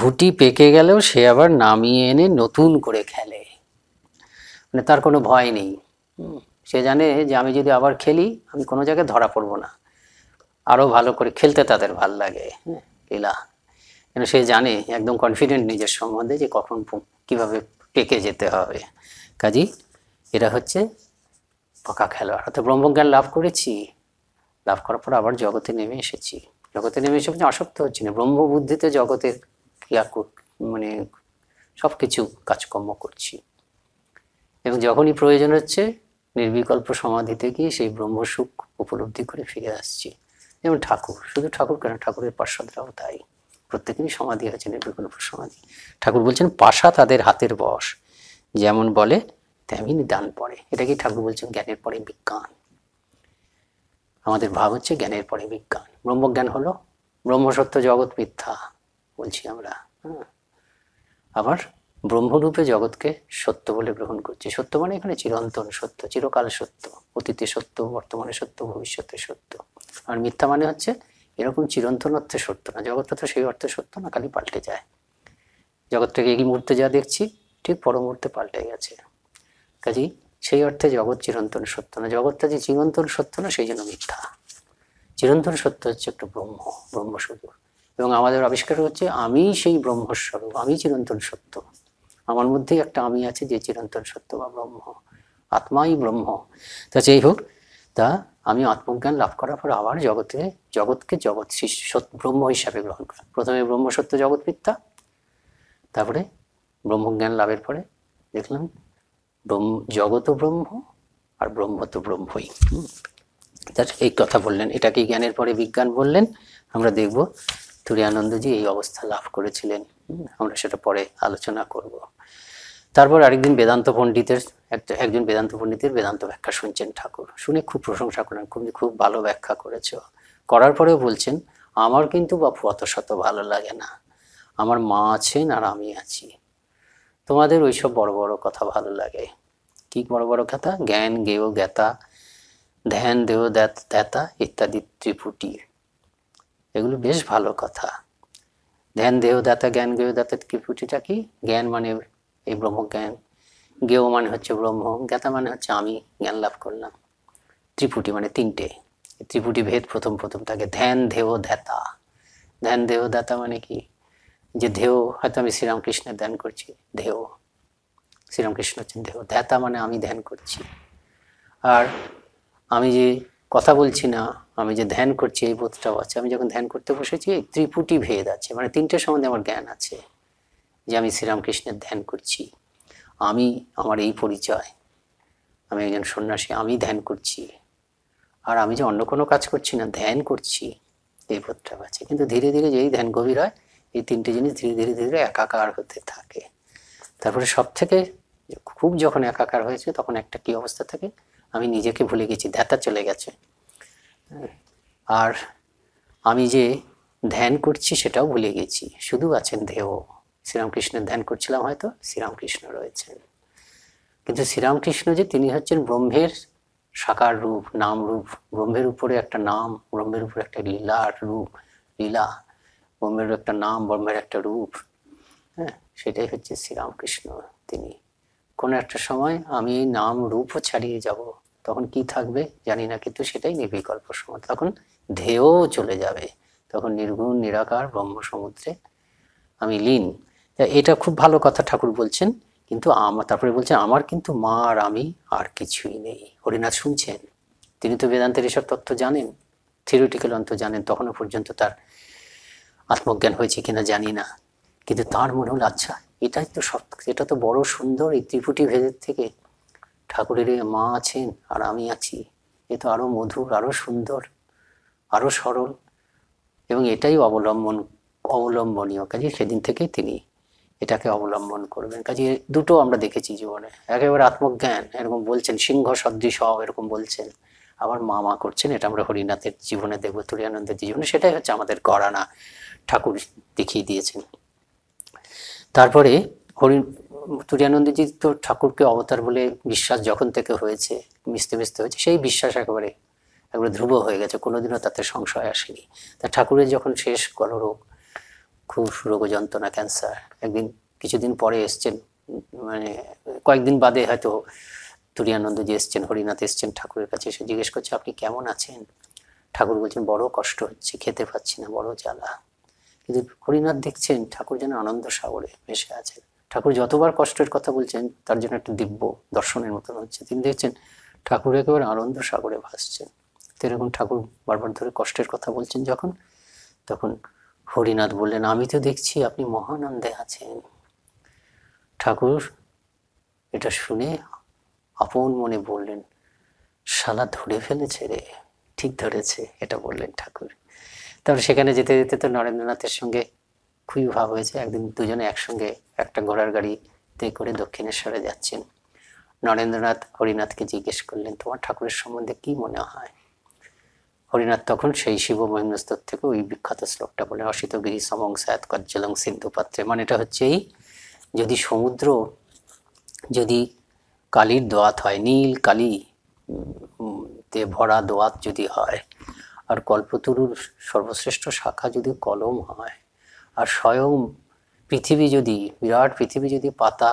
ঘুটি পেকে গেলেও সে আবার নামিয়ে এনে নতুন করে খেলে মানে তার কোনো ভয় নেই সে জানে যে আমি যদি আবার খেলি আমি কোনো জায়গায় ধরা পড়বো না আরও ভালো করে খেলতে তাদের ভাল লাগে লীলা কেন সে জানে একদম কনফিডেন্ট নিজের সম্বন্ধে যে কখন কিভাবে পেকে যেতে হবে কাজী এরা হচ্ছে পাকা খেলোয়াড় অর্থাৎ ব্রহ্মজ্ঞান লাভ করেছি লাভ করার পর আবার জগতে নেমে এসেছি জগতে নেমে এসে অসক্ত মানে হচ্ছে না ব্রহ্মবুদ্ধিতে জগতের ক্রিয়া মানে সব কিছু কাজকর্ম করছি এবং যখনই প্রয়োজন হচ্ছে নির্বিকল্প সমাধিতে গিয়ে সেই ব্রহ্মসুখ উপলব্ধি করে ফিরে আসছি যেমন ঠাকুর শুধু ঠাকুর কেন ঠাকুরের পার্শ্বদরাও তাই প্রত্যেকেরই সমাধি আছে নির্বিকল্প সমাধি ঠাকুর বলছেন পাশা তাদের হাতের বশ যেমন বলে তেমনি দান পড়ে এটা কি ঠাকুর বলছেন জ্ঞানের পরে বিজ্ঞান আমাদের ভাগ হচ্ছে জ্ঞানের পরে বিজ্ঞান ব্রহ্মজ্ঞান হলো ব্রহ্মসত্য জগৎ মিথ্যা বলছি আমরা হ্যাঁ আবার ব্রহ্মরূপে জগৎকে সত্য বলে গ্রহণ করছি সত্য মানে এখানে চিরন্তন সত্য চিরকাল সত্য অতীতে সত্য বর্তমানে সত্য ভবিষ্যতে সত্য আর মিথ্যা মানে হচ্ছে এরকম চিরন্তন অর্থে সত্য না জগৎটা তো সেই অর্থে সত্য না খালি পাল্টে যায় জগৎটাকে এই মুহূর্তে যা দেখছি ঠিক পর মুহূর্তে পাল্টে গেছে কাজেই সেই অর্থে জগৎ চিরন্তন সত্য না জগৎটা যে চিরন্তন সত্য না সেই জন্য মিথ্যা চিরন্তন সত্য হচ্ছে একটা ব্রহ্ম ব্রহ্মস্বরূপ এবং আমাদের আবিষ্কার হচ্ছে আমি সেই ব্রহ্মস্বরূপ আমি চিরন্তন সত্য আমার মধ্যেই একটা আমি আছে যে চিরন্তন সত্য বা ব্রহ্ম আত্মাই ব্রহ্ম তা যেই হোক তা আমি আত্মজ্ঞান লাভ করার পর আবার জগতে জগৎকে জগৎ ব্রহ্ম হিসাবে গ্রহণ করা প্রথমে ব্রহ্ম সত্য জগৎ মিথ্যা তারপরে ব্রহ্মজ্ঞান লাভের পরে দেখলাম জগত ব্রহ্ম আর ব্রহ্ম তো ব্রহ্মই এই কথা বললেন এটাকে জ্ঞানের পরে বিজ্ঞান বললেন আমরা দেখব তুরিয়ানন্দজি এই অবস্থা লাভ করেছিলেন আমরা সেটা পরে আলোচনা করব তারপর আরেকদিন বেদান্ত পণ্ডিতের একটা একজন বেদান্ত পণ্ডিতের বেদান্ত ব্যাখ্যা শুনছেন ঠাকুর শুনে খুব প্রশংসা করেন খুব খুব ভালো ব্যাখ্যা করেছ করার পরেও বলছেন আমার কিন্তু বাপু অত শত ভালো লাগে না আমার মা আছেন আর আমি আছি তোমাদের ওইসব বড় বড় কথা ভালো লাগে কি বড় বড় কথা জ্ঞান গেয় জ্ঞাতা ধ্যান দেহ ধ্যাতা ইত্যাদি ত্রিপুটি এগুলো বেশ ভালো কথা ধ্যান দেহ দাতা জ্ঞান গেয় দাতা ত্রিপুটিটা কি জ্ঞান মানে এই ব্রহ্মজ্ঞান গেয় মানে হচ্ছে ব্রহ্ম জ্ঞাতা মানে হচ্ছে আমি জ্ঞান লাভ করলাম ত্রিপুটি মানে তিনটে ত্রিপুটি ভেদ প্রথম প্রথম থাকে ধ্যান দেহ ধ্যাতা ধ্যান দেহ দাতা মানে কি যে ধেয় হয়তো আমি শ্রীরামকৃষ্ণের ধ্যান করছি ধেও শ্রীরামকৃষ্ণ হচ্ছেন ধেও ধ্যাতা মানে আমি ধ্যান করছি আর আমি যে কথা বলছি না আমি যে ধ্যান করছি এই বোধটাও আছে আমি যখন ধ্যান করতে বসেছি এই ত্রিপুটি ভেদ আছে মানে তিনটে সম্বন্ধে আমার জ্ঞান আছে যে আমি শ্রীরামকৃষ্ণের ধ্যান করছি আমি আমার এই পরিচয় আমি একজন সন্ন্যাসী আমি ধ্যান করছি আর আমি যে অন্য কোনো কাজ করছি না ধ্যান করছি এই বোধটাও আছে কিন্তু ধীরে ধীরে যেই ধ্যান গভীর হয় এই তিনটে জিনিস ধীরে ধীরে ধীরে একাকার হতে থাকে তারপরে সব থেকে খুব যখন একাকার হয়েছে তখন একটা কি অবস্থা থাকে আমি নিজেকে ভুলে গেছি ধ্যাতা চলে গেছে আর আমি যে ধ্যান করছি সেটাও ভুলে গেছি শুধু আছেন দেহ শ্রীরামকৃষ্ণের ধ্যান করছিলাম হয়তো শ্রীরামকৃষ্ণ রয়েছেন কিন্তু শ্রীরামকৃষ্ণ যে তিনি হচ্ছেন ব্রহ্মের সাকার রূপ নাম রূপ ব্রহ্মের উপরে একটা নাম ব্রহ্মের উপরে একটা লীলার রূপ লীলা ব্রহ্মের একটা নাম ব্রহ্মের একটা রূপ হ্যাঁ সেটাই হচ্ছে শ্রীরামকৃষ্ণ তিনি কোন একটা সময় আমি এই নাম রূপও ছাড়িয়ে যাব তখন কি থাকবে জানি না কিন্তু সেটাই নির্বিকল্প সময় তখন ধেয়েও চলে যাবে তখন নির্গুণ নিরাকার ব্রহ্ম সমুদ্রে আমি লীন এটা খুব ভালো কথা ঠাকুর বলছেন কিন্তু আমার তারপরে বলছেন আমার কিন্তু মা আর আমি আর কিছুই নেই হরিনাথ শুনছেন তিনি তো বেদান্তের এসব তত্ত্ব জানেন থিওরিটিক্যাল অন্ত জানেন তখনও পর্যন্ত তার আত্মজ্ঞান হয়েছে কিনা জানি না কিন্তু তার মনে হলো আচ্ছা এটাই তো সব এটা তো বড় সুন্দর এই ত্রিপুটি ভেদের থেকে ঠাকুরের মা আছেন আর আমি আছি এ তো আরও মধুর আরও সুন্দর আরও সরল এবং এটাই অবলম্বন অবলম্বনীয় কাজে সেদিন থেকেই তিনি এটাকে অবলম্বন করবেন কাজে দুটো আমরা দেখেছি জীবনে একেবারে আত্মজ্ঞান এরকম বলছেন সিংহ সদৃশ সব এরকম বলছেন আবার মামা করছেন এটা আমরা হরিনাথের জীবনে দেব তুলিয়ানন্দের জীবনে সেটাই হচ্ছে আমাদের না ঠাকুর দেখিয়ে দিয়েছেন তারপরে হরি তুরিয়ানন্দজি তো ঠাকুরকে অবতার বলে বিশ্বাস যখন থেকে হয়েছে মিশতে মিশতে হয়েছে সেই বিশ্বাস একেবারে একবারে ধ্রুব হয়ে গেছে কোনোদিনও তাতে সংশয় আসেনি তা ঠাকুরের যখন শেষ কলরোগ খুব রোগ যন্ত্রণা ক্যান্সার একদিন কিছুদিন পরে এসছেন মানে কয়েকদিন বাদে হয়তো তুরিয়ানন্দ যে এসছেন হরিনাথ এসছেন ঠাকুরের কাছে এসে জিজ্ঞেস করছে আপনি কেমন আছেন ঠাকুর বলছেন বড় কষ্ট হচ্ছে খেতে পাচ্ছি না বড় জ্বালা কিন্তু হরিনাথ দেখছেন ঠাকুর যেন আনন্দ সাগরে ভেসে আছেন ঠাকুর যতবার কষ্টের কথা বলছেন তার জন্য একটা দিব্য দর্শনের মতন হচ্ছে তিনি দেখছেন ঠাকুর একেবারে আনন্দ সাগরে ভাসছেন এরকম ঠাকুর বারবার ধরে কষ্টের কথা বলছেন যখন তখন হরিনাথ বললেন আমি তো দেখছি আপনি মহানন্দে আছেন ঠাকুর এটা শুনে আপন মনে বললেন শালা ধরে ফেলেছে রে ঠিক ধরেছে এটা বললেন ঠাকুর তারপর সেখানে যেতে যেতে তো নরেন্দ্রনাথের সঙ্গে খুবই ভাব হয়েছে একদিন দুজনে একসঙ্গে একটা ঘোড়ার গাড়িতে করে দক্ষিণেশ্বরে যাচ্ছেন নরেন্দ্রনাথ হরিনাথকে জিজ্ঞেস করলেন তোমার ঠাকুরের সম্বন্ধে কি মনে হয় হরিনাথ তখন সেই শিব মহেন্দ্রস্তর থেকে ওই বিখ্যাত শ্লোকটা বলে অসিতগিরি সমং সায়ত কজ্জলং সিন্ধু পাত্রে মানে এটা হচ্ছে এই যদি সমুদ্র যদি কালীর দোয়াত হয় নীল কালী তে ভরা দোয়াত যদি হয় আর কল্পতরুর সর্বশ্রেষ্ঠ শাখা যদি কলম হয় আর স্বয়ং পৃথিবী যদি বিরাট পৃথিবী যদি পাতা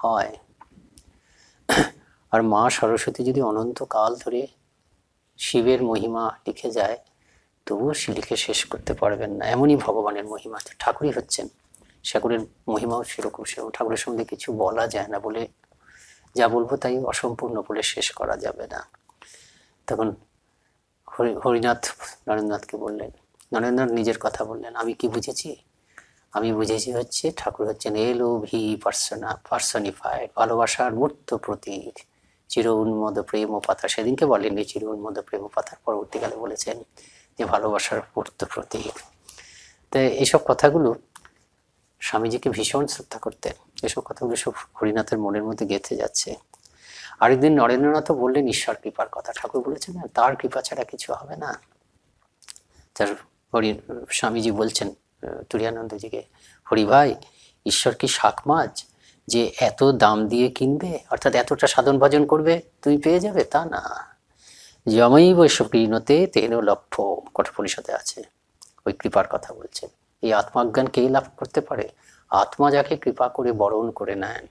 হয় আর মা সরস্বতী যদি অনন্তকাল ধরে শিবের মহিমা লিখে যায় তবুও সে লিখে শেষ করতে পারবেন না এমনই ভগবানের মহিমা ঠাকুরই হচ্ছেন ঠাকুরের মহিমাও সেরকম সেরকম ঠাকুরের সম্বন্ধে কিছু বলা যায় না বলে যা বলবো তাই অসম্পূর্ণ বলে শেষ করা যাবে না তখন হরিনাথ নরেন্দ্রনাথকে বললেন নরেন্দ্রনাথ নিজের কথা বললেন আমি কি বুঝেছি আমি বুঝেছি হচ্ছে ঠাকুর হচ্ছেন এলো ভি পার্সোনা পার্সনিফাইড ভালোবাসার মূর্ত প্রতীক চির উন্মদ প্রেম পাতা সেদিনকে বলেননি চির উন্মদ প্রেম পাতার পরবর্তীকালে বলেছেন যে ভালোবাসার মূর্ত প্রতীক তাই এইসব কথাগুলো স্বামীজিকে ভীষণ শ্রদ্ধা করতেন এসব কথাগুলো সব হরিনাথের মনের মধ্যে গেঁথে যাচ্ছে আরেকদিন নরেন্দ্রনাথও বললেন ঈশ্বর কৃপার কথা ঠাকুর বলেছেন না তার কৃপা ছাড়া কিছু হবে না তার হরি স্বামীজি বলছেন তুরিয়ানন্দজিকে হরি ভাই ঈশ্বর কি শাক মাছ যে এত দাম দিয়ে কিনবে অর্থাৎ এতটা সাধন ভজন করবে তুই পেয়ে যাবে তা না যমই কৃণতে তেন লক্ষ্য কঠোপনিষদে আছে ওই কৃপার কথা বলছেন এই আত্মাজ্ঞান কে লাভ করতে পারে আত্মা যাকে কৃপা করে বরণ করে নেন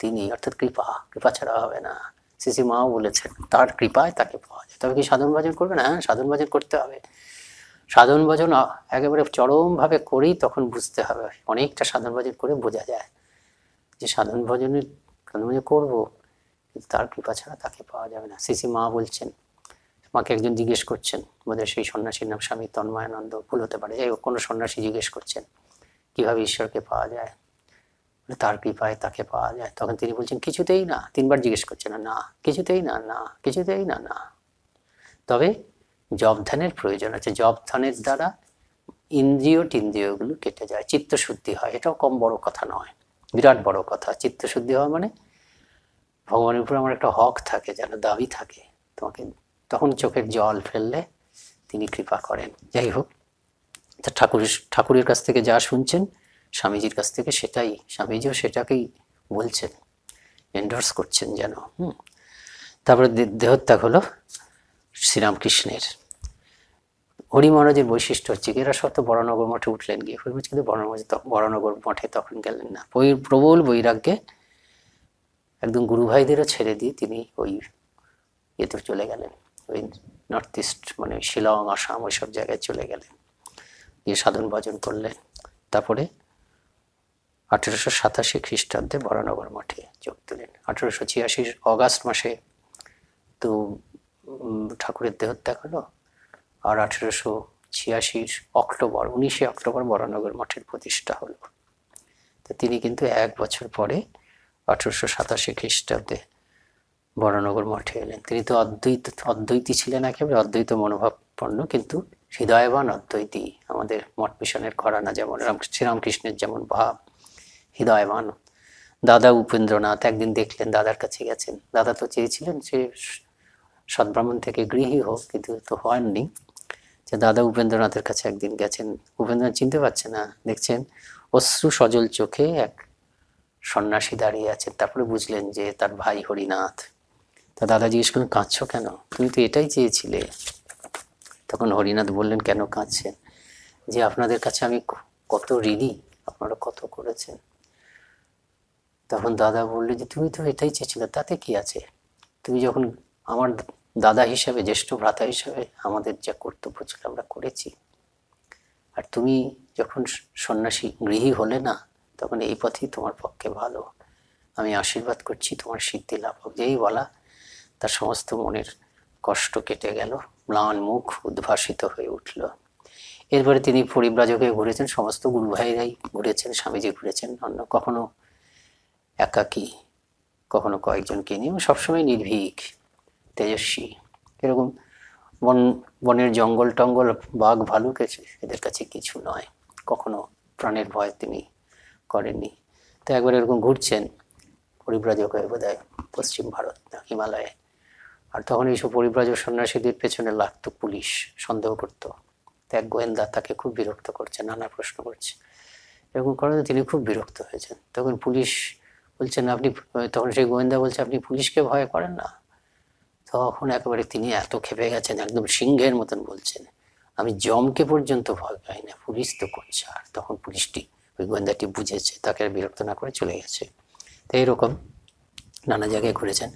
তিনি অর্থাৎ কৃপা কৃপা ছাড়া হবে না সিসি মাও বলেছেন তার কৃপায় তাকে পাওয়া যায় তবে কি সাধন ভজন করবে না হ্যাঁ সাধন ভজন করতে হবে সাধন ভজন একেবারে চরমভাবে করেই তখন বুঝতে হবে অনেকটা সাধন ভজন করে বোঝা যায় যে সাধন ভজনের সাধন ভজন করবো কিন্তু তার কৃপা ছাড়া তাকে পাওয়া যাবে না সিসি মা বলছেন মাকে একজন জিজ্ঞেস করছেন বোধহয় সেই সন্ন্যাসীর নাম স্বামী তন্ময়ানন্দ ভুল হতে পারে যাই হোক কোনো সন্ন্যাসী জিজ্ঞেস করছেন কিভাবে ঈশ্বরকে পাওয়া যায় তার কৃপায় তাকে পাওয়া যায় তখন তিনি বলছেন কিছুতেই না তিনবার জিজ্ঞেস করছেন না কিছুতেই না না কিছুতেই না না তবে জবধানের প্রয়োজন আছে জবধানের দ্বারা ইন্দ্রিয় টিন্দ্রিয়গুলো কেটে যায় চিত্তশুদ্ধি হয় এটাও কম বড় কথা নয় বিরাট বড় কথা চিত্তশুদ্ধি হওয়া মানে ভগবানের উপরে আমার একটা হক থাকে যেন দাবি থাকে তোমাকে তখন চোখের জল ফেললে তিনি কৃপা করেন যাই হোক ঠাকুরের ঠাকুরের কাছ থেকে যা শুনছেন স্বামীজির কাছ থেকে সেটাই স্বামীজিও সেটাকেই বলছেন এন্ডোর্স করছেন যেন হুম তারপরে দেহত্যাগ হলো শ্রীরামকৃষ্ণের হরি মহারাজের বৈশিষ্ট্য হচ্ছে এরা তো বরানগর মঠে উঠলেন গিয়ে হরিমজ কিন্তু বরানগর বরানগর মঠে তখন গেলেন না প্রবল বৈরাগ্যে একদম গুরু ভাইদেরও ছেড়ে দিয়ে তিনি ওই ইয়েতে চলে গেলেন ওই নর্থ ইস্ট মানে শিলং আসাম ওইসব জায়গায় চলে গেলেন গিয়ে সাধন ভজন করলেন তারপরে আঠেরোশো সাতাশি খ্রিস্টাব্দে বরানগর মঠে যোগ দিলেন আঠেরোশো ছিয়াশির অগাস্ট মাসে তো ঠাকুরের দেহত্যাগ হলো আর আঠেরোশো ছিয়াশির অক্টোবর উনিশে অক্টোবর বরানগর মঠের প্রতিষ্ঠা হলো তো তিনি কিন্তু এক বছর পরে আঠেরোশো সাতাশি খ্রিস্টাব্দে বরানগর মঠে এলেন তিনি তো অদ্বৈত অদ্বৈতী ছিলেন একেবারে অদ্বৈত মনোভাবপন্ন কিন্তু হৃদয়বান অদ্বৈতী আমাদের মঠ মিশনের ঘরানা যেমন শ্রীরামকৃষ্ণের যেমন ভাব হৃদয়বান দাদা উপেন্দ্রনাথ একদিন দেখলেন দাদার কাছে গেছেন দাদা তো চেয়েছিলেন যে সদ্ব্রাহ্মণ থেকে গৃহী হোক কিন্তু তো হয়নি যে দাদা উপেন্দ্রনাথের কাছে একদিন গেছেন উপেন্দ্রনাথ চিনতে পারছে না দেখছেন অশ্রু সজল চোখে এক সন্ন্যাসী দাঁড়িয়ে আছেন তারপরে বুঝলেন যে তার ভাই হরিনাথ তা দাদা জিজ্ঞেস করলেন কাঁদছ কেন তুমি তো এটাই চেয়েছিলে তখন হরিনাথ বললেন কেন কাঁদছেন যে আপনাদের কাছে আমি কত ঋণী আপনারা কত করেছেন তখন দাদা বললে যে তুমি তো এটাই চেয়েছিলে তাতে কি আছে তুমি যখন আমার দাদা হিসাবে জ্যেষ্ঠ ভ্রাতা হিসাবে আমাদের যা কর্তব্য ছিল আমরা করেছি আর তুমি যখন সন্ন্যাসী গৃহী হলে না তখন এই পথেই তোমার পক্ষে ভালো আমি আশীর্বাদ করছি তোমার সিদ্ধি লাভ হোক যেই বলা তার সমস্ত মনের কষ্ট কেটে গেল ম্লান মুখ উদ্ভাসিত হয়ে উঠল এরপরে তিনি পরিব্রাজকে ঘুরেছেন সমস্ত গুরুভাইরাই ঘুরেছেন স্বামীজি ঘুরেছেন অন্য কখনো একাকী কখনো কয়েকজনকে নিয়ে সবসময় নির্ভীক তেজস্বী এরকম বন বনের জঙ্গল টঙ্গল বাঘ ভালুক এদের কাছে কিছু নয় কখনো প্রাণের ভয় তিনি করেননি তো একবার এরকম ঘুরছেন পরিব্রাজক হয়ে বোধ পশ্চিম ভারত হিমালয়ে আর তখন এইসব পরিব্রাজক সন্ন্যাসীদের পেছনে লাগতো পুলিশ সন্দেহ করতো এক গোয়েন্দা তাকে খুব বিরক্ত করছে নানা প্রশ্ন করছে এরকম করে তিনি খুব বিরক্ত হয়েছেন তখন পুলিশ বলছেন আপনি তখন সেই গোয়েন্দা বলছে আপনি পুলিশকে ভয় করেন না তখন একেবারে তিনি এত খেপে গেছেন একদম সিংহের মতন বলছেন আমি জমকে পর্যন্ত ভয় পাই না পুলিশ তো করছে আর তখন পুলিশটি ওই গোয়েন্দাটি বুঝেছে তাকে বিরক্ত না করে চলে গেছে তো এইরকম নানা জায়গায় ঘুরেছেন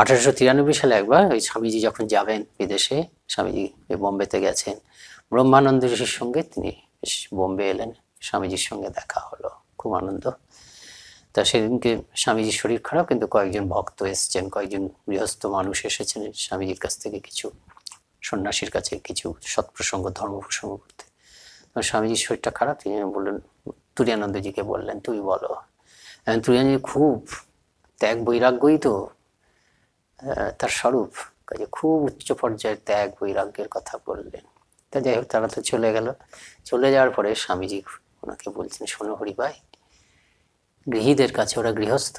আঠারোশো তিরানব্বই সালে একবার ওই স্বামীজি যখন যাবেন বিদেশে স্বামীজি বোম্বেতে গেছেন ব্রহ্মানন্দ ঋষির সঙ্গে তিনি বোম্বে এলেন স্বামীজির সঙ্গে দেখা হলো খুব আনন্দ তা সেদিনকে স্বামীজির শরীর খারাপ কিন্তু কয়েকজন ভক্ত এসছেন কয়েকজন গৃহস্থ মানুষ এসেছেন স্বামীজির কাছ থেকে কিছু সন্ন্যাসীর কাছে কিছু সৎপ্রসঙ্গ ধর্ম প্রসঙ্গ করতে স্বামীজির শরীরটা খারাপ তিনি বললেন তুরিয়ানন্দজিকে বললেন তুই বলো তুরিয়ানন্দ খুব ত্যাগ বৈরাগ্যই তো তার স্বরূপ কাজে খুব উচ্চ পর্যায়ের ত্যাগ বৈরাগ্যের কথা বললেন তা যাই হোক তারা তো চলে গেল চলে যাওয়ার পরে স্বামীজি ওনাকে বলছেন শোনো হরিভাই গৃহীদের কাছে ওরা গৃহস্থ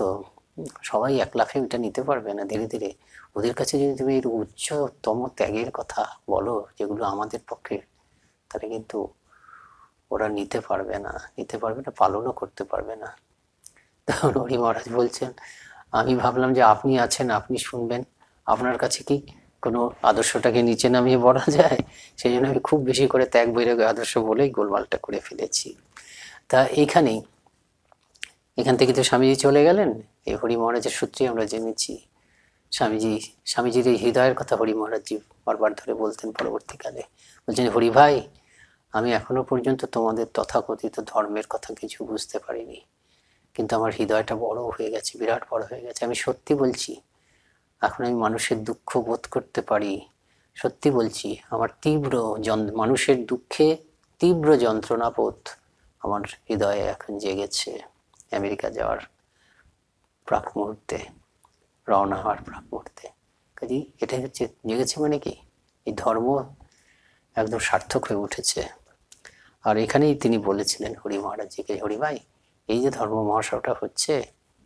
সবাই এক লাফে ওইটা নিতে পারবে না ধীরে ধীরে ওদের কাছে যদি তুমি উচ্চতম ত্যাগের কথা বলো যেগুলো আমাদের পক্ষে তাহলে কিন্তু ওরা নিতে পারবে না নিতে পারবে না পালনও করতে পারবে না তখন হরি মহারাজ বলছেন আমি ভাবলাম যে আপনি আছেন আপনি শুনবেন আপনার কাছে কি কোনো আদর্শটাকে নিচে নামিয়ে বলা যায় সেই জন্য আমি খুব বেশি করে ত্যাগ বৈরাগ আদর্শ বলেই গোলমালটা করে ফেলেছি তা এইখানেই এখান থেকে তো স্বামীজি চলে গেলেন এই হরি মহারাজের সূত্রে আমরা জেনেছি স্বামীজি স্বামীজির এই হৃদয়ের কথা হরি মহারাজজি বারবার ধরে বলতেন পরবর্তীকালে বলছেন হরি ভাই আমি এখনো পর্যন্ত তোমাদের তথাকথিত ধর্মের কথা কিছু বুঝতে পারিনি কিন্তু আমার হৃদয়টা বড় হয়ে গেছে বিরাট বড় হয়ে গেছে আমি সত্যি বলছি এখন আমি মানুষের দুঃখ বোধ করতে পারি সত্যি বলছি আমার তীব্র মানুষের দুঃখে তীব্র যন্ত্রণা আমার হৃদয়ে এখন জেগেছে আমেরিকা যাওয়ার প্রাক মুহূর্তে রওনা হওয়ার প্রাক মুহূর্তে কাজে এটাই হচ্ছে জেগেছে মানে কি এই ধর্ম একদম সার্থক হয়ে উঠেছে আর এখানেই তিনি বলেছিলেন হরি মহারাজজিকে হরি ভাই এই যে ধর্ম মহাসভাটা হচ্ছে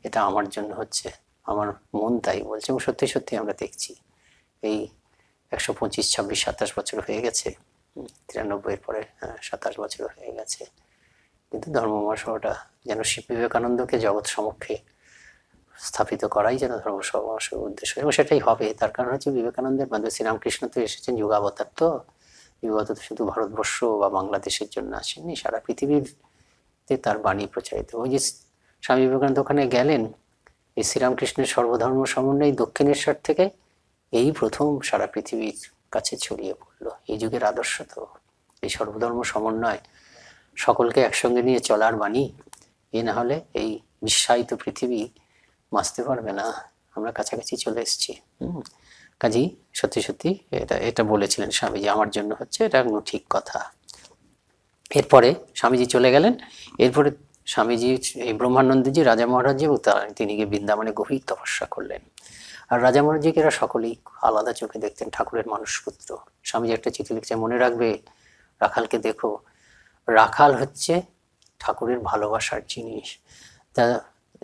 এটা আমার জন্য হচ্ছে আমার মন তাই বলছে এবং সত্যি সত্যি আমরা দেখছি এই একশো পঁচিশ ছাব্বিশ সাতাশ বছর হয়ে গেছে তিরানব্বইয়ের পরে হ্যাঁ, সাতাশ বছর হয়ে গেছে কিন্তু ধর্ম মহাসভাটা যেন শিব বিবেকানন্দকে জগৎ সমক্ষে স্থাপিত করাই যেন ধর্ম ধর্মসমাসের উদ্দেশ্য এবং সেটাই হবে তার কারণ হচ্ছে বিবেকানন্দের মাধ্যমে শ্রীরামকৃষ্ণ তো এসেছেন যুগাবতার তো যুগাবত শুধু ভারতবর্ষ বা বাংলাদেশের জন্য আসেননি সারা পৃথিবীর তার বাণী প্রচারিত ওই যে স্বামী বিবেকানন্দ ওখানে গেলেন এই শ্রীরামকৃষ্ণের সর্বধর্ম সমন্বয় দক্ষিণেশ্বর থেকে এই প্রথম সারা পৃথিবীর কাছে ছড়িয়ে পড়লো এই যুগের আদর্শ তো এই সর্বধর্ম সমন্বয় সকলকে একসঙ্গে নিয়ে চলার বাণী এ না হলে এই বিশ্বায়িত পৃথিবী বাঁচতে পারবে না আমরা কাছাকাছি চলে এসেছি কাজী সত্যি সত্যি এটা এটা বলেছিলেন স্বামীজি আমার জন্য হচ্ছে এটা কোনো ঠিক কথা এরপরে স্বামীজি চলে গেলেন এরপরে স্বামীজি এই ব্রহ্মানন্দজি রাজা মহারাজজি এবং তার তিনি গিয়ে বৃন্দাবনে গভীর তপস্যা করলেন আর রাজা মহারাজজিকে এরা সকলেই আলাদা চোখে দেখতেন ঠাকুরের মানুষ পুত্র স্বামীজি একটা চিঠি লিখছে মনে রাখবে রাখালকে দেখো রাখাল হচ্ছে ঠাকুরের ভালোবাসার জিনিস তা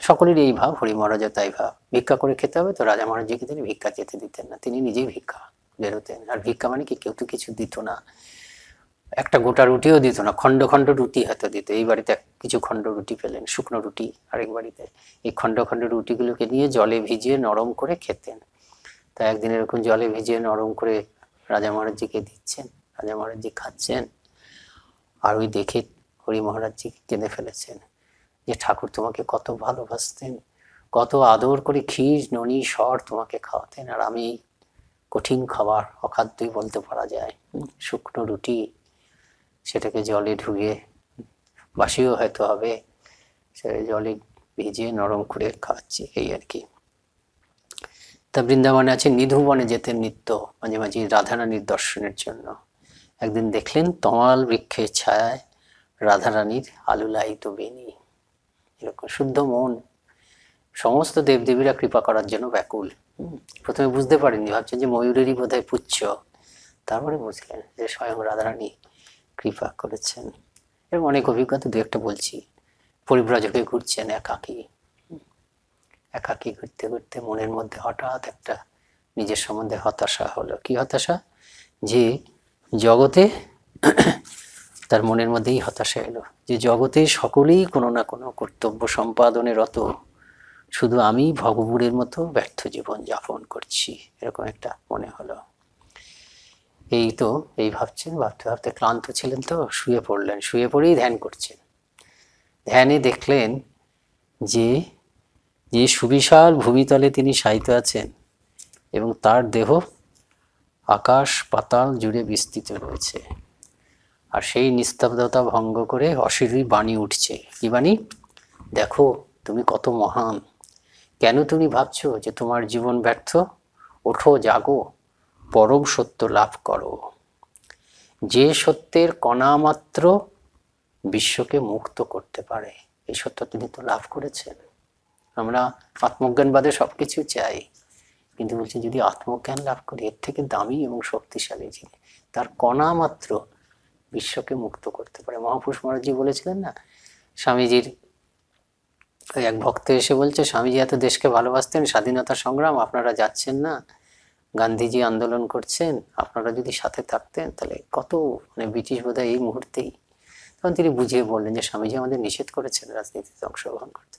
সকলের এই ভাব হরি মহারাজা তাই ভাব ভিক্ষা করে খেতে হবে তো রাজা মহারাজাকে তিনি ভিক্ষা যেতে দিতেন না তিনি নিজেই ভিক্ষা বেরোতেন আর ভিক্ষা মানে কি কেউ তো কিছু দিত না একটা গোটা রুটিও দিত না খণ্ড খণ্ড রুটি হয়তো দিত এই বাড়িতে কিছু খণ্ড রুটি পেলেন শুকনো রুটি আরেক বাড়িতে এই খণ্ড খণ্ড রুটিগুলোকে নিয়ে জলে ভিজিয়ে নরম করে খেতেন তা একদিন এরকম জলে ভিজিয়ে নরম করে রাজা মহারাজিকে দিচ্ছেন রাজা মহারাজি খাচ্ছেন আর ওই দেখে হরি মহারাজজি কেঁদে ফেলেছেন যে ঠাকুর তোমাকে কত ভালোবাসতেন কত আদর করে ক্ষীর ননি স্বর তোমাকে খাওয়াতেন আর আমি কঠিন খাবার অখাদ্যই বলতে পারা যায় শুকনো রুটি সেটাকে জলে ঢুকে বাসিও হয়তো হবে সে জলে ভিজে নরম করে খাওয়াচ্ছি এই আর কি তা বৃন্দাবনে আছে নিধুবনে যেতেন নিত্য মাঝে মাঝে রাধারানীর দর্শনের জন্য একদিন দেখলেন তমাল বৃক্ষের ছায়ায় রাধারানীর আলুলায়িত বেনি এরকম শুদ্ধ মন সমস্ত দেবদেবীরা কৃপা করার জন্য ব্যাকুল প্রথমে বুঝতে পারেননি ভাবছেন যে ময়ূরেরই বোধ হয় পুচ্ছ তারপরে বুঝলেন যে স্বয়ং রাধারানী কৃপা করেছেন এরকম অনেক অভিজ্ঞতা দু একটা বলছি পরিব্রাজকে ঘুরছেন একাকি একাকি ঘুরতে ঘুরতে মনের মধ্যে হঠাৎ একটা নিজের সম্বন্ধে হতাশা হলো কি হতাশা যে জগতে তার মনের মধ্যেই হতাশা এলো যে জগতে সকলেই কোনো না কোনো কর্তব্য সম্পাদনে রত শুধু আমি ভগবুরের মতো ব্যর্থ জীবন যাপন করছি এরকম একটা মনে হলো এই তো এই ভাবছেন ভাবতে ভাবতে ক্লান্ত ছিলেন তো শুয়ে পড়লেন শুয়ে পড়েই ধ্যান করছেন ধ্যানে দেখলেন যে যে সুবিশাল ভূমিতলে তিনি সাহিত্য আছেন এবং তার দেহ আকাশ পাতাল জুড়ে বিস্তৃত রয়েছে আর সেই নিস্তব্ধতা ভঙ্গ করে অশিরই বাণী উঠছে কি বাণী দেখো তুমি কত মহান কেন তুমি ভাবছো যে তোমার জীবন ব্যর্থ ওঠো জাগো পরম সত্য লাভ করো যে সত্যের কণামাত্র বিশ্বকে মুক্ত করতে পারে এই সত্য তিনি তো লাভ করেছেন আমরা আত্মজ্ঞানবাদে সব কিছু চাই কিন্তু বলছে যদি আত্মজ্ঞান লাভ করি এর থেকে দামি এবং শক্তিশালী জিনিস তার কণা মাত্র বিশ্বকে মুক্ত করতে পারে মহাপুরুষ মহারাজজি বলেছিলেন না স্বামীজির এক ভক্ত এসে বলছে স্বামীজি এত দেশকে ভালোবাসতেন স্বাধীনতা সংগ্রাম আপনারা যাচ্ছেন না গান্ধীজি আন্দোলন করছেন আপনারা যদি সাথে থাকতেন তাহলে কত মানে ব্রিটিশ বোধহয় এই মুহূর্তেই তখন তিনি বুঝিয়ে বললেন যে স্বামীজি আমাদের নিষেধ করেছেন রাজনীতিতে অংশগ্রহণ করতে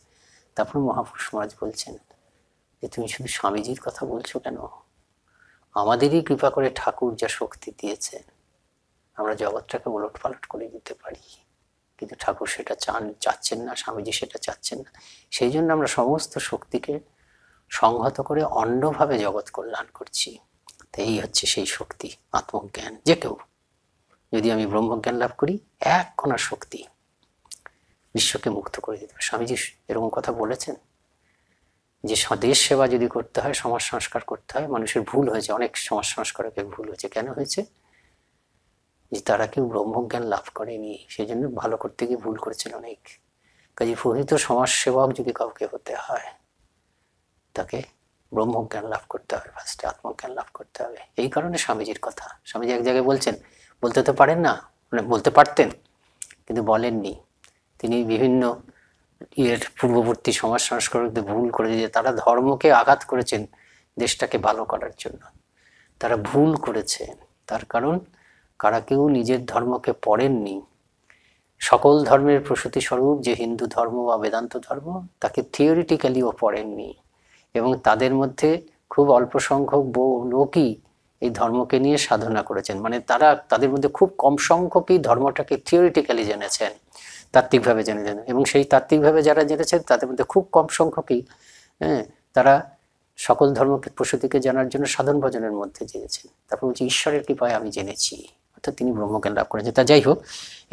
তারপর মহাপুরুষ মহারাজ বলছেন যে তুমি শুধু স্বামীজির কথা বলছো কেন আমাদেরই কৃপা করে ঠাকুর যা শক্তি দিয়েছেন আমরা জগৎটাকে ওলট পালট করে দিতে পারি কিন্তু ঠাকুর সেটা চান চাচ্ছেন না স্বামীজি সেটা চাচ্ছেন না সেই জন্য আমরা সমস্ত শক্তিকে সংহত করে অন্যভাবে জগৎ কল্যাণ করছি তো এই হচ্ছে সেই শক্তি আত্মজ্ঞান যে কেউ যদি আমি ব্রহ্মজ্ঞান লাভ করি এক কোনা শক্তি বিশ্বকে মুক্ত করে দিতে পারে স্বামীজি এরকম কথা বলেছেন যে দেশ সেবা যদি করতে হয় সমাজ সংস্কার করতে হয় মানুষের ভুল হয়েছে অনেক সমাজ সংস্কারকের ভুল হয়েছে কেন হয়েছে যে তারা কেউ ব্রহ্মজ্ঞান লাভ করেনি সেই জন্য ভালো করতে গিয়ে ভুল করেছিল অনেক কাজে প্রহিত সমাজ সেবক যদি কাউকে হতে হয় তাকে ব্রহ্মজ্ঞান লাভ করতে হবে ফার্স্টে আত্মজ্ঞান লাভ করতে হবে এই কারণে স্বামীজির কথা স্বামীজি এক জায়গায় বলছেন বলতে তো পারেন না মানে বলতে পারতেন কিন্তু বলেননি তিনি বিভিন্ন এর পূর্ববর্তী সমাজ সংস্কারকদের ভুল করে দিয়ে তারা ধর্মকে আঘাত করেছেন দেশটাকে ভালো করার জন্য তারা ভুল করেছে তার কারণ কারা কেউ নিজের ধর্মকে পড়েননি সকল ধর্মের প্রসূতি স্বরূপ যে হিন্দু ধর্ম বা বেদান্ত ধর্ম তাকে থিওরিটিক্যালিও পড়েননি এবং তাদের মধ্যে খুব অল্প সংখ্যক লোকই এই ধর্মকে নিয়ে সাধনা করেছেন মানে তারা তাদের মধ্যে খুব কম সংখ্যকই ধর্মটাকে থিওরিটিক্যালি জেনেছেন তাত্ত্বিকভাবে জেনে যেন এবং সেই তাত্ত্বিকভাবে যারা জেনেছেন তাদের মধ্যে খুব কম সংখ্যকই হ্যাঁ তারা সকল ধর্মকে প্রসূতিকে জানার জন্য সাধন ভজনের মধ্যে জেনেছেন তারপর বলছি ঈশ্বরের কৃপায় আমি জেনেছি অর্থাৎ তিনি ব্রহ্মজ্ঞান লাভ করেছেন তা যাই হোক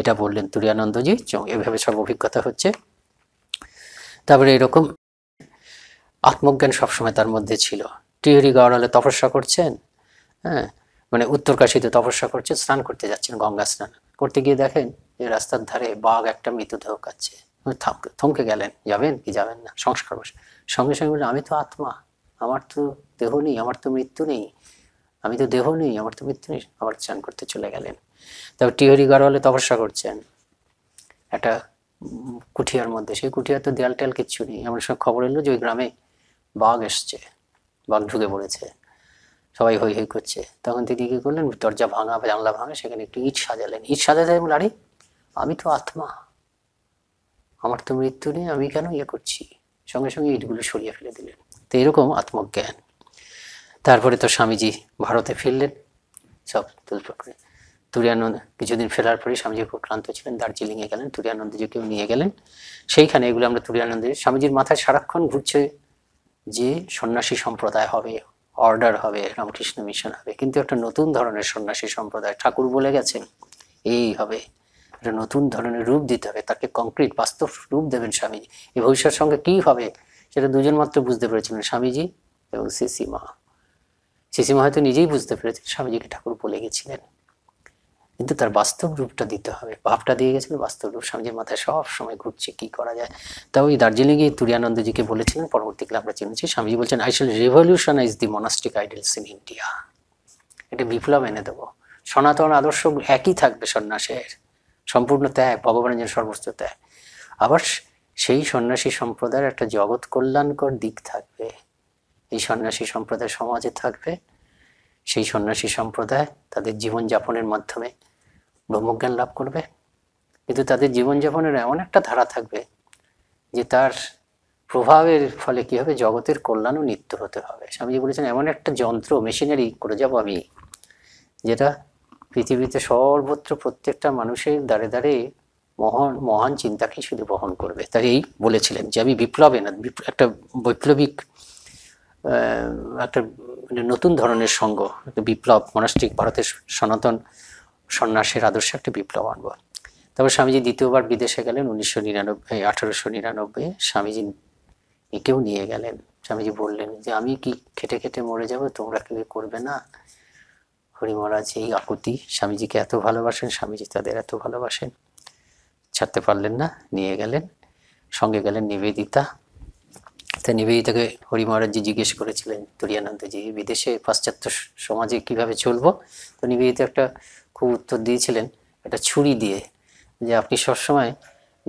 এটা বললেন তুরিয়ানন্দজি এভাবে সব অভিজ্ঞতা হচ্ছে তারপরে এরকম আত্মজ্ঞান সবসময় তার মধ্যে ছিল টিহরি গড়ালে তপস্যা করছেন হ্যাঁ মানে উত্তরকাশীতে তপস্যা করছেন স্নান করতে যাচ্ছেন গঙ্গা স্নান করতে গিয়ে দেখেন যে রাস্তার ধারে বাঘ একটা মৃতদেহ কাচ্ছে থমকে গেলেন যাবেন কি যাবেন না সংস্কার বসে সঙ্গে সঙ্গে বললেন আমি তো আত্মা আমার তো দেহ নেই আমার তো মৃত্যু নেই আমি তো দেহ নেই আমার তো মৃত্যু নেই আবার চান করতে চলে গেলেন তারপর টিহরি গড়ালে তপস্যা করছেন একটা কুঠিয়ার মধ্যে সেই কুঠিয়ার তো দেয়াল টেয়াল কিচ্ছু নেই আমার সব খবর এলো যে ওই গ্রামে বাঘ এসছে বাঘ ঢুকে পড়েছে সবাই হই হই করছে তখন তিনি কী করলেন দরজা ভাঙা জানলা ভাঙা সেখানে একটু ইট সাজালেন ইট সাজাতে বলে আরে আমি তো আত্মা আমার তো মৃত্যু নেই আমি কেন ইয়ে করছি সঙ্গে সঙ্গে ইটগুলো সরিয়ে ফেলে দিলেন তো এরকম আত্মজ্ঞান তারপরে তো স্বামীজি ভারতে ফিরলেন সব তুলপ্রক্রে তুরিয়ানন্দ কিছুদিন ফেরার পরে স্বামীজি খুব ক্লান্ত ছিলেন দার্জিলিংয়ে গেলেন তুরিয়ানন্দজিকেও নিয়ে গেলেন সেইখানে এগুলো আমরা তুরিয়ানন্দের স্বামীজির মাথায় সারাক্ষণ ঘুরছে যে সন্ন্যাসী সম্প্রদায় হবে অর্ডার হবে রামকৃষ্ণ মিশন হবে কিন্তু একটা নতুন ধরনের সন্ন্যাসী সম্প্রদায় ঠাকুর বলে গেছেন এই হবে একটা নতুন ধরনের রূপ দিতে হবে তাকে কংক্রিট বাস্তব রূপ দেবেন স্বামীজি এই ভবিষ্যৎ সঙ্গে কি হবে সেটা দুজন মাত্র বুঝতে পেরেছিলেন স্বামীজি এবং সিসিমা সিসিমা হয়তো নিজেই বুঝতে পেরেছেন স্বামীজিকে ঠাকুর বলে গেছিলেন কিন্তু তার বাস্তব রূপটা দিতে হবে ভাবটা দিয়ে গেছিল বাস্তব রূপ স্বামীজির মাথায় সব সময় ঘুরছে কি করা যায় তা ওই দার্জিলিংয়ে তুরিয়ানন্দজিকে বলেছিলেন পরবর্তীকালে আমরা চিনেছি স্বামীজি বলছেন I revolution রেভলিউশনাইজ the monastic idols in India এটা বিপ্লব এনে দেবো সনাতন আদর্শ একই থাকবে সন্ন্যাসের সম্পূর্ণ ত্যাগ ভগবানের জন্য সর্বোচ্চ ত্যাগ আবার সেই সন্ন্যাসী সম্প্রদায়ের একটা জগৎ কল্যাণকর দিক থাকবে এই সন্ন্যাসী সম্প্রদায় সমাজে থাকবে সেই সন্ন্যাসী সম্প্রদায় তাদের জীবনযাপনের মাধ্যমে ব্রহ্মজ্ঞান লাভ করবে কিন্তু তাদের জীবনযাপনের এমন একটা ধারা থাকবে যে তার প্রভাবের ফলে কি হবে জগতের কল্যাণও নিত্য হতে হবে স্বামীজি বলেছেন এমন একটা যন্ত্র মেশিনারি করে যাব আমি যেটা পৃথিবীতে সর্বত্র প্রত্যেকটা মানুষের দ্বারে দ্বারে মহান মহান চিন্তাকে শুধু বহন করবে তাই এই বলেছিলেন যে আমি বিপ্লবে না একটা বৈপ্লবিক একটা নতুন ধরনের সঙ্গ একটা বিপ্লব মনাস্টিক ভারতের সনাতন সন্ন্যাসের আদর্শে একটা বিপ্লব আনবো তারপর স্বামীজি দ্বিতীয়বার বিদেশে গেলেন উনিশশো নিরানব্বই আঠারোশো নিরানব্বই স্বামীজি একেও নিয়ে গেলেন স্বামীজি বললেন যে আমি কি খেটে খেটে মরে যাব তোমরা কেউ করবে না হরি মহারাজ এই আকুতি স্বামীজিকে এত ভালোবাসেন স্বামীজি তাদের এত ভালোবাসেন ছাড়তে পারলেন না নিয়ে গেলেন সঙ্গে গেলেন নিবেদিতা তা নিবেদিতাকে হরি মহারাজজি জিজ্ঞেস করেছিলেন তুরিয়ানন্দজি বিদেশে পাশ্চাত্য সমাজে কিভাবে চলবো তো নিবেদিতা একটা খুব উত্তর দিয়েছিলেন একটা ছুরি দিয়ে যে আপনি সবসময়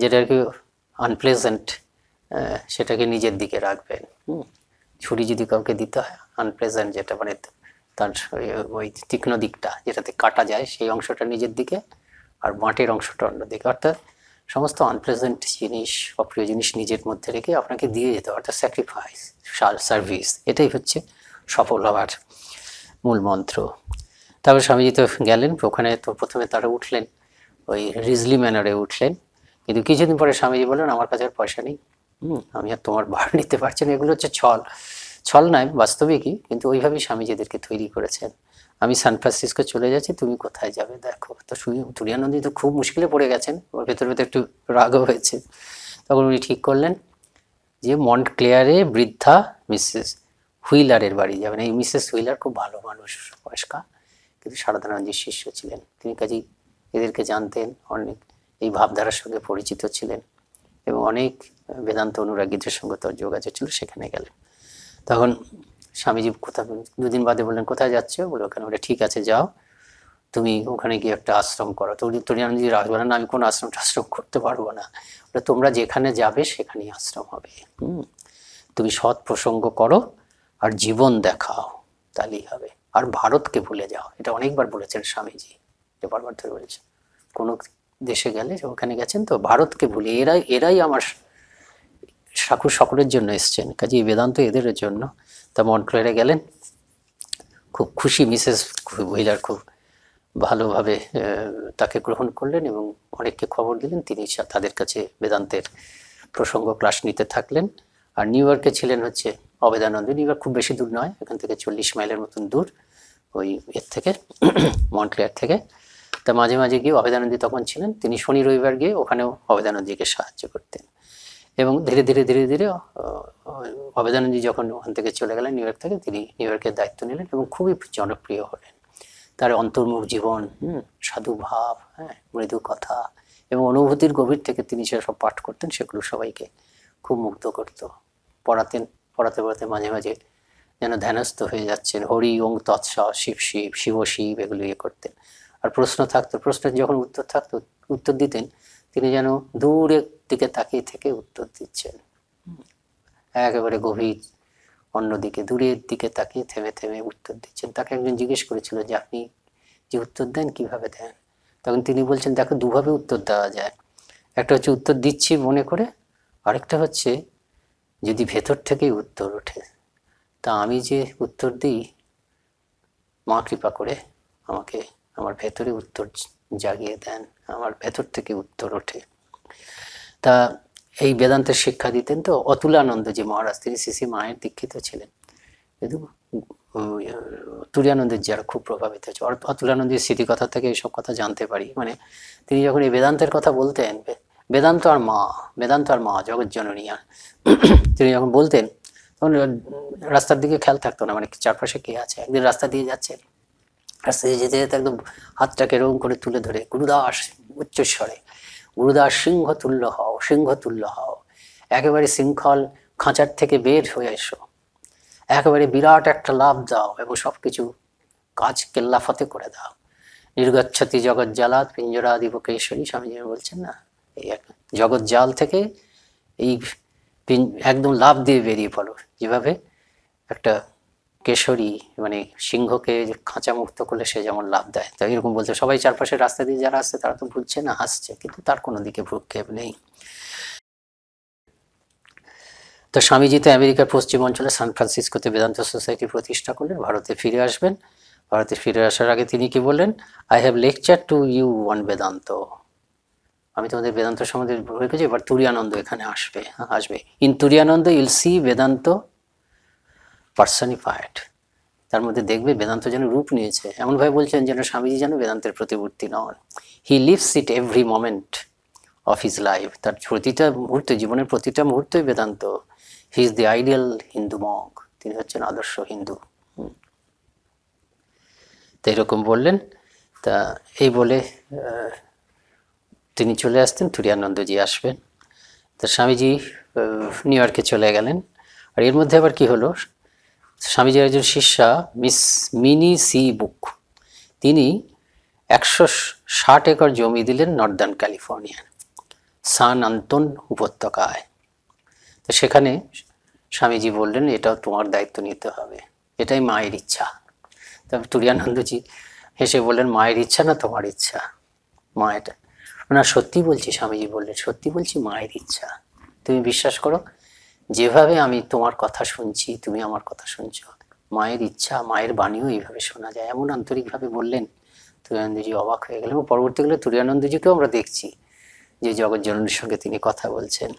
যেটা আর কি আনপ্লেজেন্ট সেটাকে নিজের দিকে রাখবেন ছুরি যদি কাউকে দিতে হয় আনপ্লেজেন্ট যেটা মানে তার ওই তীক্ষ্ণ দিকটা যেটাতে কাটা যায় সেই অংশটা নিজের দিকে আর মাটির অংশটা অন্যদিকে অর্থাৎ সমস্ত আনপ্লেজেন্ট জিনিস অপ্রিয় জিনিস নিজের মধ্যে রেখে আপনাকে দিয়ে যেতে অর্থাৎ স্যাক্রিফাইস সার্ভিস এটাই হচ্ছে সফল হওয়ার মূল মন্ত্র তারপর স্বামীজি তো গেলেন ওখানে তো প্রথমে তারা উঠলেন ওই রিজলি ম্যানারে উঠলেন কিন্তু কিছুদিন পরে স্বামীজি বললেন আমার কাছে আর পয়সা নেই হুম আমি আর তোমার ভাড়া নিতে পারছি না এগুলো হচ্ছে ছল ছল নয় বাস্তবিকই কিন্তু ওইভাবেই স্বামীজিদেরকে তৈরি করেছেন আমি সান ফ্রান্সিসকো চলে যাচ্ছি তুমি কোথায় যাবে দেখো তো শুনি তুলিয়ানন্দী তো খুব মুশকিলে পড়ে গেছেন ওর ভেতর ভেতর একটু রাগও হয়েছে তখন উনি ঠিক করলেন যে মন্ট ক্লেয়ারে বৃদ্ধা মিসেস হুইলারের বাড়ি যাবেন এই মিসেস হুইলার খুব ভালো মানুষ বয়স্কা কিন্তু সারদানন্দজির শিষ্য ছিলেন তিনি কাজেই এদেরকে জানতেন অনেক এই ভাবধারার সঙ্গে পরিচিত ছিলেন এবং অনেক বেদান্ত অনুরাগীদের সঙ্গে তার যোগাযোগ ছিল সেখানে গেলেন তখন স্বামীজি কোথাও দুদিন বাদে বললেন কোথায় যাচ্ছে বলে ওখানে বলে ঠিক আছে যাও তুমি ওখানে গিয়ে একটা আশ্রম করো তো তরিয়ানন্দজি রাজ বলেন আমি কোনো আশ্রম টাশ্রম করতে পারবো না ওটা তোমরা যেখানে যাবে সেখানেই আশ্রম হবে হুম তুমি সৎ প্রসঙ্গ করো আর জীবন দেখাও তাহলেই হবে আর ভারতকে ভুলে যাওয়া এটা অনেকবার বলেছেন স্বামীজি যে বারবার ধরে বলেছেন কোনো দেশে গেলে ওখানে গেছেন তো ভারতকে ভুলে এরাই এরাই আমার ঠাকুর সকলের জন্য এসছেন কাজে বেদান্ত এদের জন্য তা মন্ট্রয়ারে গেলেন খুব খুশি মিসেস হুইলার খুব ভালোভাবে তাকে গ্রহণ করলেন এবং অনেককে খবর দিলেন তিনি তাদের কাছে বেদান্তের প্রসঙ্গ ক্লাস নিতে থাকলেন আর নিউ ইয়র্কে ছিলেন হচ্ছে অবেদানন্দ নিউ ইয়র্ক খুব বেশি দূর নয় এখান থেকে চল্লিশ মাইলের মতন দূর ওই এর থেকে মন্টক্লেয়ার থেকে তা মাঝে মাঝে গিয়ে অভেদানন্দী তখন ছিলেন তিনি শনি রবিবার গিয়ে ওখানেও অভেদানন্দীকে সাহায্য করতেন এবং ধীরে ধীরে ধীরে ধীরে অভেদানন্দী যখন ওখান থেকে চলে গেলেন নিউ ইয়র্ক থেকে তিনি নিউ ইয়র্কের দায়িত্ব নিলেন এবং খুবই জনপ্রিয় হলেন তার অন্তর্মুখ জীবন সাধু ভাব হ্যাঁ মৃদু কথা এবং অনুভূতির গভীর থেকে তিনি সেসব পাঠ করতেন সেগুলো সবাইকে খুব মুগ্ধ করত পড়াতেন পড়াতে পড়াতে মাঝে মাঝে যেন ধ্যানস্থ হয়ে যাচ্ছেন হরি ওং তৎস শিব শিব শিব শিব এগুলো ইয়ে করতেন আর প্রশ্ন থাকতো প্রশ্নের যখন উত্তর থাকতো উত্তর দিতেন তিনি যেন দূরের দিকে তাকিয়ে থেকে উত্তর দিচ্ছেন একেবারে গভীর অন্যদিকে দূরের দিকে তাকিয়ে থেমে থেমে উত্তর দিচ্ছেন তাকে একজন জিজ্ঞেস করেছিল যে আপনি যে উত্তর দেন কিভাবে দেন তখন তিনি বলছেন দেখো দুভাবে উত্তর দেওয়া যায় একটা হচ্ছে উত্তর দিচ্ছি মনে করে আরেকটা হচ্ছে যদি ভেতর থেকেই উত্তর ওঠে তা আমি যে উত্তর দিই মা কৃপা করে আমাকে আমার ভেতরে উত্তর জাগিয়ে দেন আমার ভেতর থেকে উত্তর ওঠে তা এই বেদান্তের শিক্ষা দিতেন তো অতুলানন্দ যে মহারাজ তিনি সিসি মায়ের দীক্ষিত ছিলেন কিন্তু তুরিয়ানন্দের আর খুব প্রভাবিত হয়েছে অতুলানন্দের স্মৃতিকথা থেকে এইসব কথা জানতে পারি মানে তিনি যখন এই বেদান্তের কথা বলতেন বেদান্ত আর মা বেদান্ত আর মা জগৎ জননী আর তিনি যখন বলতেন তখন রাস্তার দিকে খেয়াল থাকতো না মানে চারপাশে কে আছে একদিন রাস্তা দিয়ে যাচ্ছে রাস্তা দিয়ে যেতে যেতে একদম হাতটাকে রং করে তুলে ধরে গুরুদাস উচ্চস্বরে গুরুদাস সিংহ তুল্য হও সিংহ তুল্য হও একেবারে শৃঙ্খল খাঁচার থেকে বের হয়ে এসো একেবারে বিরাট একটা লাভ দাও এবং সব কিছু কাজ কেল্লাফতে করে দাও নির্গচ্ছতি জগৎ জালাত পিঞ্জরা দিবকেশ্বরী স্বামীজি বলছেন না এই এক জগৎ জাল থেকে এই একদম লাভ দিয়ে বেরিয়ে পড়ো যেভাবে একটা কেশরী মানে সিংহকে খাঁচা মুক্ত করলে সে যেমন লাভ দেয় তো এরকম বলছে সবাই চারপাশের রাস্তা দিয়ে যারা আসছে তারা তো বুঝছে না হাসছে কিন্তু তার কোনো দিকে ভ্রুক্ষেপ নেই তো স্বামীজি তো আমেরিকার পশ্চিম অঞ্চলে সান ফ্রান্সিসকোতে বেদান্ত সোসাইটি প্রতিষ্ঠা করলেন ভারতে ফিরে আসবেন ভারতে ফিরে আসার আগে তিনি কি বললেন I have lecture to you one Vedanta আমি তোমাদের বেদান্ত সম্বন্ধে রেখেছি এবার তুরিয়ানন্দ এখানে আসবে আসবে in Turiyananda will see Vedanta personified তার মধ্যে দেখবে বেদান্ত যেন রূপ নিয়েছে এমনভাবে বলছেন যেন স্বামীজি যেন বেদান্তের প্রতিমূর্তি নন he lives it every moment of his life তার প্রতিটা মুহূর্তে জীবনের প্রতিটা মুহূর্তই Vedanta he is the ideal Hindu monk তিনি হচ্ছেন আদর্শ হিন্দু তো এরকম বললেন তা এই বলে তিনি চলে আসতেন তুরিয়ানন্দজি আসবেন তো স্বামীজি নিউ ইয়র্কে চলে গেলেন আর এর মধ্যে আবার কি হলো স্বামীজির একজন শিষ্যা মিস মিনি সি বুক তিনি একশো ষাট একর জমি দিলেন নর্দার্ন ক্যালিফোর্নিয়ার সান আন্তন উপত্যকায় তো সেখানে স্বামীজি বললেন এটাও তোমার দায়িত্ব নিতে হবে এটাই মায়ের ইচ্ছা তবে তুরিয়ানন্দজি হেসে বললেন মায়ের ইচ্ছা না তোমার ইচ্ছা মা এটা ওনার সত্যি বলছি স্বামীজি বললেন সত্যি বলছি মায়ের ইচ্ছা তুমি বিশ্বাস করো যেভাবে আমি তোমার কথা শুনছি তুমি আমার কথা শুনছ মায়ের ইচ্ছা মায়ের বাণীও এইভাবে শোনা যায় এমন আন্তরিকভাবে বললেন তুরিয়ানন্দজি অবাক হয়ে গেলেন পরবর্তীকালে তুরিয়ানন্দজিকেও আমরা দেখছি যে জগজ্জননীর সঙ্গে তিনি কথা বলছেন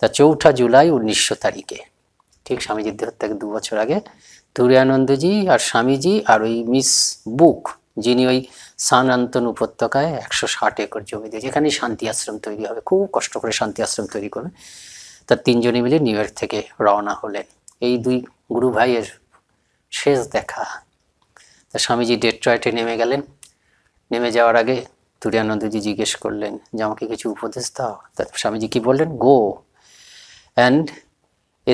তা চৌঠা জুলাই উনিশশো তারিখে ঠিক স্বামীজির দেহ থেকে দু বছর আগে তুরিয়ানন্দজি আর স্বামীজি আর ওই মিস বুক যিনি ওই সানান্তন উপত্যকায় একশো ষাট একর জমিতে যেখানে শান্তি আশ্রম তৈরি হবে খুব কষ্ট করে শান্তি আশ্রম তৈরি করবে তার তিনজনে মিলে নিউ ইয়র্ক থেকে রওনা হলেন এই দুই গুরু ভাইয়ের শেষ দেখা তা স্বামীজি ডেট্রয়েটে নেমে গেলেন নেমে যাওয়ার আগে তুরিয়ানন্দজি জিজ্ঞেস করলেন যে আমাকে কিছু উপদেশ দাও তা স্বামীজি কি বললেন go and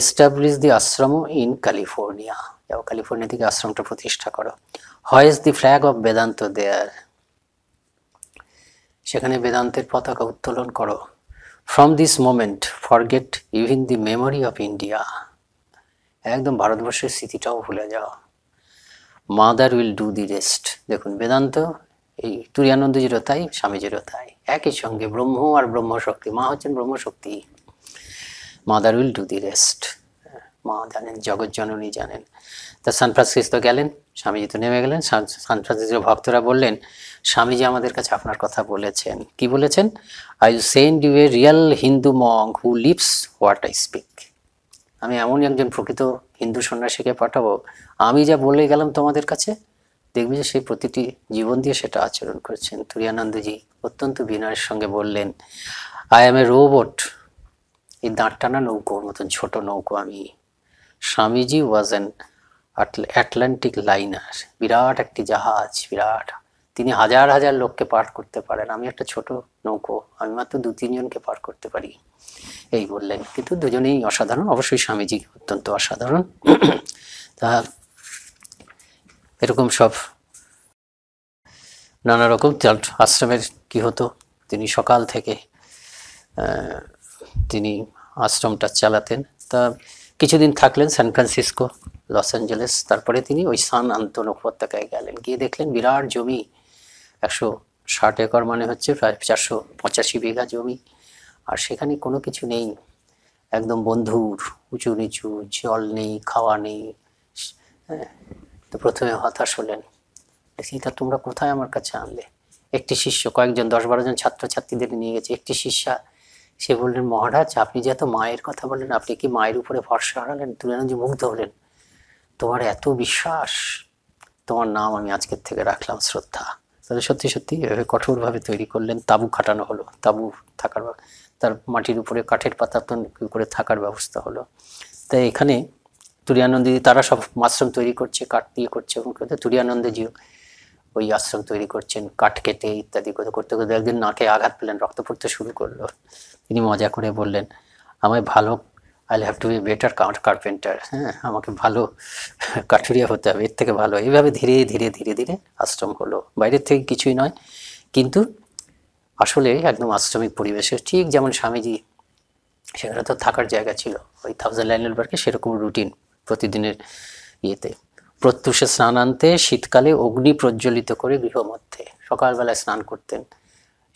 establish the ashram in California যাও ক্যালিফোর্নিয়া থেকে আশ্রমটা প্রতিষ্ঠা করো hoist the flag of Vedanta there সেখানে বেদান্তের পতাকা উত্তোলন করো from this moment forget even the memory of India একদম ভারতবর্ষের স্মৃতিটাও ভুলে যাও mother will do the rest দেখুন বেদান্ত এই তুরিয়ানন্দজিরও তাই স্বামীজিরও তাই একই সঙ্গে ব্রহ্ম আর ব্রহ্মশক্তি মা হচ্ছেন ব্রহ্মশক্তি mother will do the rest মা জানেন জগৎ জননী জানেন তা সান ফ্রান্সিস্কো গেলেন স্বামীজি তো নেমে গেলেন ফ্রান্সিসকো ভক্তরা বললেন স্বামীজি আমাদের কাছে আপনার কথা বলেছেন কি বলেছেন I send you a real Hindu monk who lives what I speak আমি এমনই একজন প্রকৃত হিন্দু সন্ন্যাসীকে পাঠাবো আমি যা বলে গেলাম তোমাদের কাছে দেখবে যে সেই প্রতিটি জীবন দিয়ে সেটা আচরণ করছেন তুরিয়ানন্দজি অত্যন্ত বিনয়ের সঙ্গে বললেন আই এম এ রোবট এই দাঁড় টানা নৌকোর মতন ছোট নৌকো আমি Swamiji was an Atlantic liner বিরাট একটি জাহাজ বিরাট তিনি হাজার হাজার লোককে পার করতে পারেন আমি একটা ছোট নৌকো আমি মাত্র দু তিনজনকে পার করতে পারি এই বললেন কিন্তু দুজনেই অসাধারণ অবশ্যই স্বামীজি অত্যন্ত অসাধারণ তা এরকম সব নানা রকম আশ্রমের কি হতো তিনি সকাল থেকে তিনি আশ্রমটা চালাতেন তা কিছুদিন থাকলেন সান ফ্রান্সিসকো লস অ্যাঞ্জেলেস তারপরে তিনি ওই সান আন্তন উপত্যকায় গেলেন গিয়ে দেখলেন বিরাট জমি একশো ষাট একর মানে হচ্ছে প্রায় চারশো পঁচাশি বিঘা জমি আর সেখানে কোনো কিছু নেই একদম বন্ধুর উঁচু নিচু জল নেই খাওয়া নেই হ্যাঁ, তো প্রথমে হতাশ হলেন তা তোমরা কোথায় আমার কাছে আনলে একটি শিষ্য কয়েকজন দশ বারো জন ছাত্রছাত্রীদের নিয়ে গেছে একটি শিষ্যা সে বললেন মহারাজ আপনি যে এত মায়ের কথা বললেন আপনি কি মায়ের উপরে ভরসা হারালেন তুলে যে মুগ্ধ হলেন তোমার এত বিশ্বাস তোমার নাম আমি আজকের থেকে রাখলাম শ্রদ্ধা তাহলে সত্যি সত্যি এভাবে কঠোরভাবে তৈরি করলেন তাঁবু খাটানো হলো তাঁবু থাকার তার মাটির উপরে কাঠের পাতা করে থাকার ব্যবস্থা হলো তাই এখানে তুরিয়ানন্দী তারা সব আশ্রম তৈরি করছে কাঠ দিয়ে করছে এবং তুরিয়ানন্দজিও ওই আশ্রম তৈরি করছেন কাঠ কেটে ইত্যাদি করতে করতে একদিন নাকে আঘাত পেলেন রক্ত পড়তে শুরু করলো তিনি মজা করে বললেন আমায় ভালো I'll have to be better count carpenter হ্যাঁ আমাকে ভালো কাঠুরিয়া হতে হবে এর থেকে ভালো এইভাবে ধীরে ধীরে ধীরে ধীরে আশ্রম হলো বাইরের থেকে কিছুই নয় কিন্তু আসলে একদম আশ্রমিক পরিবেশে ঠিক যেমন স্বামীজি সেখানে তো থাকার জায়গা ছিল ওই থাউজেন্ড লাইনের বার্কে সেরকম রুটিন প্রতিদিনের ইয়েতে প্রত্যুষে আনতে শীতকালে অগ্নি প্রজ্বলিত করে গৃহমধ্যে সকালবেলায় স্নান করতেন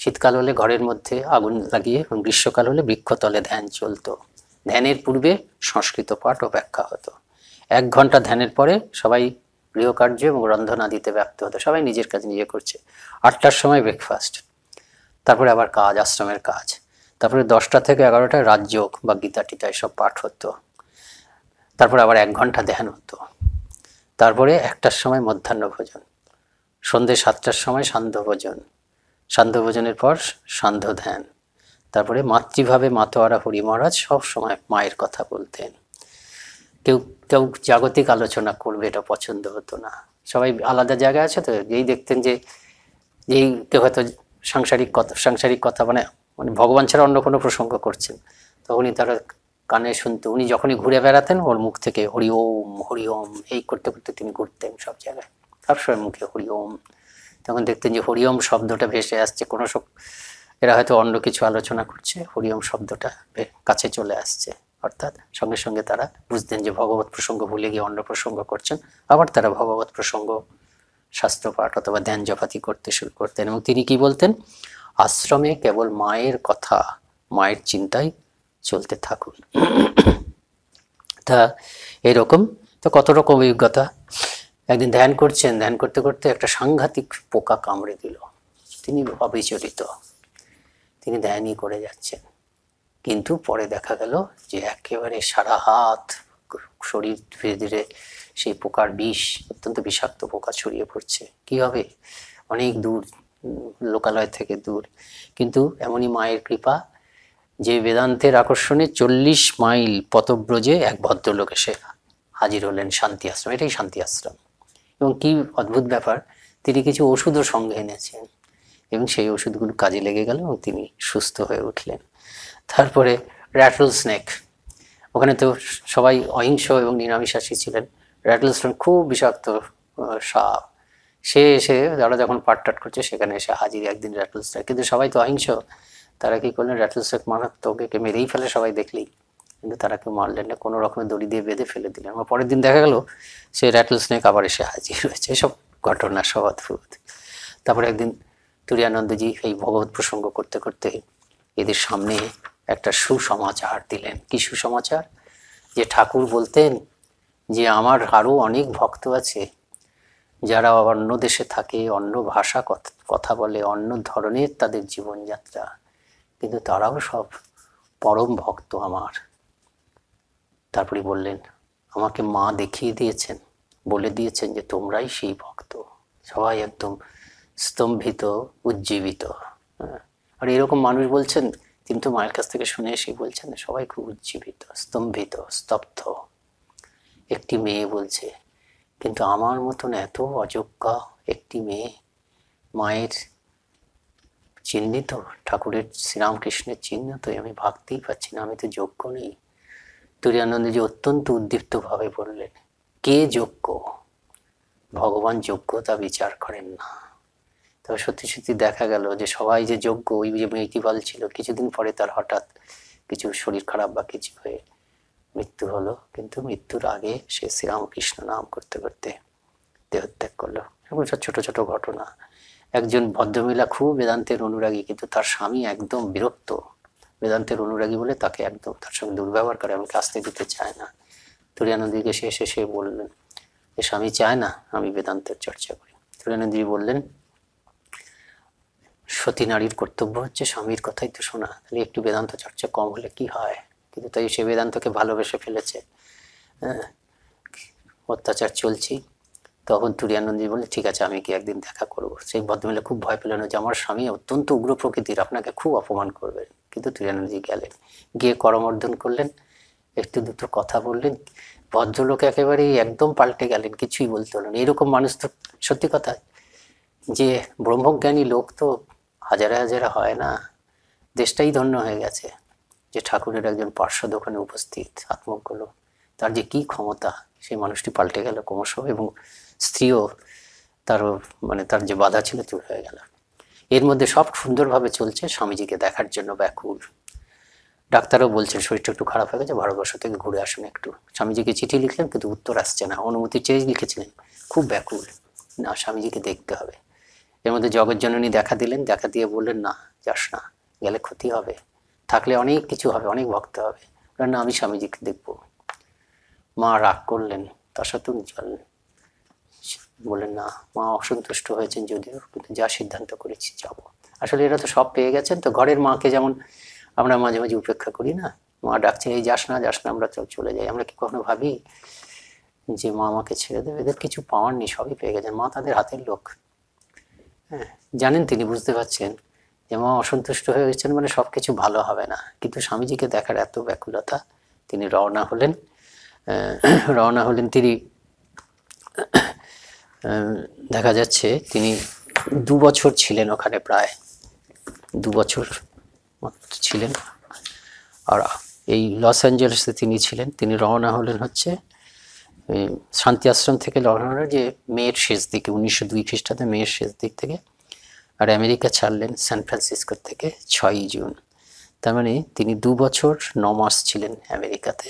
শীতকাল হলে ঘরের মধ্যে আগুন লাগিয়ে এবং গ্রীষ্মকাল হলে বৃক্ষতলে ধ্যান চলতো ধ্যানের পূর্বে সংস্কৃত পাঠ ও ব্যাখ্যা হতো এক ঘন্টা ধ্যানের পরে সবাই গৃহকার্য এবং রন্ধনা দিতে ব্যক্ত হতো সবাই নিজের কাজ নিজে করছে আটটার সময় ব্রেকফাস্ট তারপরে আবার কাজ আশ্রমের কাজ তারপরে দশটা থেকে এগারোটায় রাজযোগ বা গীতা টিতা এসব পাঠ হতো তারপরে আবার এক ঘন্টা ধ্যান হতো তারপরে একটার সময় মধ্যাহ্ন ভোজন সন্ধ্যে সাতটার সময় সান্ধ্য ভোজন সান্ধ্য ভোজনের পর সান্ধ্য ধ্যান তারপরে মাতৃভাবে মাতোয়ারা হরি মহারাজ সময় মায়ের কথা বলতেন কেউ কেউ জাগতিক আলোচনা করবে এটা পছন্দ হতো না সবাই আলাদা জায়গায় আছে তো যেই দেখতেন যে যেই কেউ হয়তো সাংসারিক কথা সাংসারিক কথা মানে মানে ভগবান ছাড়া অন্য কোনো প্রসঙ্গ করছেন তখনই তারা কানে শুনতো উনি যখনই ঘুরে বেড়াতেন ওর মুখ থেকে হরি ওম হরি ওম এই করতে করতে তিনি ঘুরতেন সব জায়গায় সবসময় মুখে হরি ওম তখন দেখতেন যে হরি ওম শব্দটা ভেসে আসছে কোনো এরা হয়তো অন্য কিছু আলোচনা করছে হরিওম শব্দটা কাছে চলে আসছে অর্থাৎ সঙ্গে সঙ্গে তারা বুঝতেন যে ভগবত প্রসঙ্গ ভুলে গিয়ে অন্য প্রসঙ্গ করছেন আবার তারা ভগবত প্রসঙ্গ পাঠ অথবা ধ্যান জপাতি করতে শুরু করতেন এবং তিনি কি বলতেন আশ্রমে কেবল মায়ের কথা মায়ের চিন্তায় চলতে থাকুন তা এরকম তো কত রকম অভিজ্ঞতা একদিন ধ্যান করছেন ধ্যান করতে করতে একটা সাংঘাতিক পোকা কামড়ে দিল তিনি অবিচলিত তিনি ধ্যানই করে যাচ্ছেন কিন্তু পরে দেখা গেল যে একেবারে সারা হাত শরীর ধীরে ধীরে সেই পোকার বিষ অত্যন্ত বিষাক্ত পোকা ছড়িয়ে পড়ছে কি হবে অনেক দূর লোকালয় থেকে দূর কিন্তু এমনই মায়ের কৃপা যে বেদান্তের আকর্ষণে চল্লিশ মাইল পতব্রজে এক ভদ্রলোক এসে হাজির হলেন শান্তি আশ্রম এটাই শান্তি আশ্রম এবং কি অদ্ভুত ব্যাপার তিনি কিছু ওষুধও সঙ্গে এনেছেন এবং সেই ওষুধগুলো কাজে লেগে গেল এবং তিনি সুস্থ হয়ে উঠলেন তারপরে র্যাটল স্নেক ওখানে তো সবাই অহিংস এবং নিরামিষাসী ছিলেন র্যাটল স্নেক খুব বিষাক্ত সাপ সে এসে তারা যখন পাটটাট করছে সেখানে এসে হাজির একদিন র্যাটল স্নেক কিন্তু সবাই তো অহিংস তারা কী করলেন র্যাটল স্নেক মারাত্মক একে মেরেই ফেলে সবাই দেখলেই কিন্তু তারা কেউ মারলেন না কোনো রকমের দড়ি দিয়ে বেঁধে ফেলে দিলেন আমার পরের দিন দেখা গেল সেই র্যাটল স্নেক আবার এসে হাজির হয়েছে এসব ঘটনা সব অদ্ভুত তারপরে একদিন তুরিয়ানন্দজি এই ভগবত প্রসঙ্গ করতে করতে এদের সামনে একটা সুসমাচার দিলেন কি সুসমাচার যে ঠাকুর বলতেন যে আমার আরও অনেক ভক্ত আছে যারা অন্য দেশে থাকে অন্য ভাষা কথা বলে অন্য ধরনের তাদের জীবনযাত্রা কিন্তু তারাও সব পরম ভক্ত আমার তারপরে বললেন আমাকে মা দেখিয়ে দিয়েছেন বলে দিয়েছেন যে তোমরাই সেই ভক্ত সবাই একদম স্তম্ভিত উজ্জীবিত হ্যাঁ। আর এরকম মানুষ বলছেন কিন্তু মায়ের কাছ থেকে শুনে এসে বলছেন সবাই খুব উজ্জীবিত স্তম্ভিত স্তব্ধ একটি মেয়ে বলছে কিন্তু আমার মতন এত অযোগ্য একটি মেয়ে মায়ের চিহ্নিত ঠাকুরের শ্রীরামকৃষ্ণের চিহ্ন তো আমি ভাবতেই পারছি না আমি তো যোগ্য নেই যে অত্যন্ত উদ্দীপ্তভাবে বললেন কে যোগ্য ভগবান যোগ্যতা বিচার করেন না তো সত্যি সত্যি দেখা গেল যে সবাই যে যোগ্য ওই যে মেয়েটিবাল ছিল কিছুদিন পরে তার হঠাৎ কিছু শরীর খারাপ বা কিছু হয়ে মৃত্যু হলো কিন্তু মৃত্যুর আগে সে শ্রীরামকৃষ্ণ নাম করতে করতে দেহত্যাগ করলো এরকম সব ছোটো ছোটো ঘটনা একজন ভদ্রমহিলা খুব বেদান্তের অনুরাগী কিন্তু তার স্বামী একদম বিরক্ত বেদান্তের অনুরাগী বলে তাকে একদম তার সঙ্গে দুর্ব্যবহার করে আমাকে আসতে দিতে চায় না তুরিয়ানন্দীকে সে এসে সে বললেন যে স্বামী চায় না আমি বেদান্তের চর্চা করি তুরিয়ানন্দী বললেন সতী নারীর কর্তব্য হচ্ছে স্বামীর কথাই তো শোনা তাহলে একটু বেদান্ত চর্চা কম হলে কি হয় কিন্তু তাই সে বেদান্তকে ভালোবেসে ফেলেছে হ্যাঁ অত্যাচার চলছি তখন তুরিয়ানন্দী বলে ঠিক আছে আমি কি একদিন দেখা করবো সেই ভদ্রমিলে খুব ভয় পেলেন যে আমার স্বামী অত্যন্ত উগ্র প্রকৃতির আপনাকে খুব অপমান করবেন কিন্তু তুরিয়ানন্দী গেলেন গিয়ে করমর্দন করলেন একটু দুটো কথা বললেন ভদ্রলোক একেবারেই একদম পাল্টে গেলেন কিছুই বলতে হলেন না এরকম মানুষ তো সত্যি কথা যে ব্রহ্মজ্ঞানী লোক তো হাজারে হাজারে হয় না দেশটাই ধন্য হয়ে গেছে যে ঠাকুরের একজন পার্শ্বদ ওখানে উপস্থিত আত্মজ্ঞ তার যে কি ক্ষমতা সেই মানুষটি পাল্টে গেল ক্রমশ এবং স্ত্রীও তার মানে তার যে বাধা ছিল চুর হয়ে গেল এর মধ্যে সব সুন্দরভাবে চলছে স্বামীজিকে দেখার জন্য ব্যাকুল ডাক্তারও বলছেন শরীরটা একটু খারাপ হয়ে গেছে ভারতবর্ষ থেকে ঘুরে আসুন একটু স্বামীজিকে চিঠি লিখলেন কিন্তু উত্তর আসছে না অনুমতি চেয়ে লিখেছিলেন খুব ব্যাকুল না স্বামীজিকে দেখতে হবে এর মধ্যে জগৎজননী দেখা দিলেন দেখা দিয়ে বললেন না যাস না গেলে ক্ষতি হবে থাকলে অনেক কিছু হবে অনেক ভক্ত হবে বলেন না আমি স্বামীজিকে দেখব মা রাগ করলেন তা সত্ত্বেও জল বললেন না মা অসন্তুষ্ট হয়েছেন যদিও কিন্তু যা সিদ্ধান্ত করেছি যাব আসলে এরা তো সব পেয়ে গেছেন তো ঘরের মাকে যেমন আমরা মাঝে মাঝে উপেক্ষা করি না মা ডাকছে এই যাস না যাস না আমরা চলে যাই আমরা কি কখনো ভাবি যে মা আমাকে ছেড়ে দেবে এদের কিছু পাওয়ার নেই সবই পেয়ে গেছেন মা তাদের হাতের লোক হ্যাঁ জানেন তিনি বুঝতে পারছেন যে মা অসন্তুষ্ট হয়ে গেছেন মানে সব কিছু ভালো হবে না কিন্তু স্বামীজিকে দেখার এত ব্যাকুলতা তিনি রওনা হলেন রওনা হলেন তিনি দেখা যাচ্ছে তিনি দু বছর ছিলেন ওখানে প্রায় দু বছর ছিলেন আর এই লস অ্যাঞ্জেলেসে তিনি ছিলেন তিনি রওনা হলেন হচ্ছে শান্তি আশ্রম থেকে লড়ানোর যে মেয়ের শেষ দিকে উনিশশো দুই খ্রিস্টাব্দে মেয়ের শেষ দিক থেকে আর আমেরিকা ছাড়লেন স্যান ফ্রান্সিসকো থেকে ছয়ই জুন তার মানে তিনি দু বছর ন মাস ছিলেন আমেরিকাতে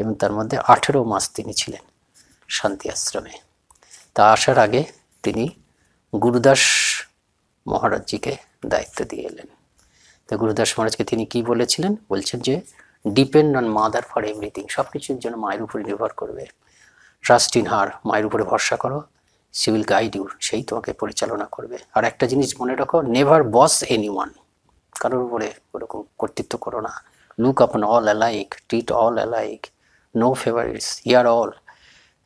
এবং তার মধ্যে আঠেরো মাস তিনি ছিলেন শান্তি আশ্রমে তা আসার আগে তিনি গুরুদাস মহারাজজিকে দায়িত্ব দিয়ে এলেন তো গুরুদাস মহারাজকে তিনি কি বলেছিলেন বলছেন যে depend on mother for everything সব কিছুর জন্য মায়ের উপরে নির্ভর করবে ট্রাস্ট ইন হার মায়ের উপরে ভরসা করো সি উইল গাইড ইউর সেই তোমাকে পরিচালনা করবে আর একটা জিনিস মনে রাখো নেভার বস এনি ওয়ান কারোর উপরে ওরকম কর্তৃত্ব করো না look upon all alike treat all alike no favourites hear all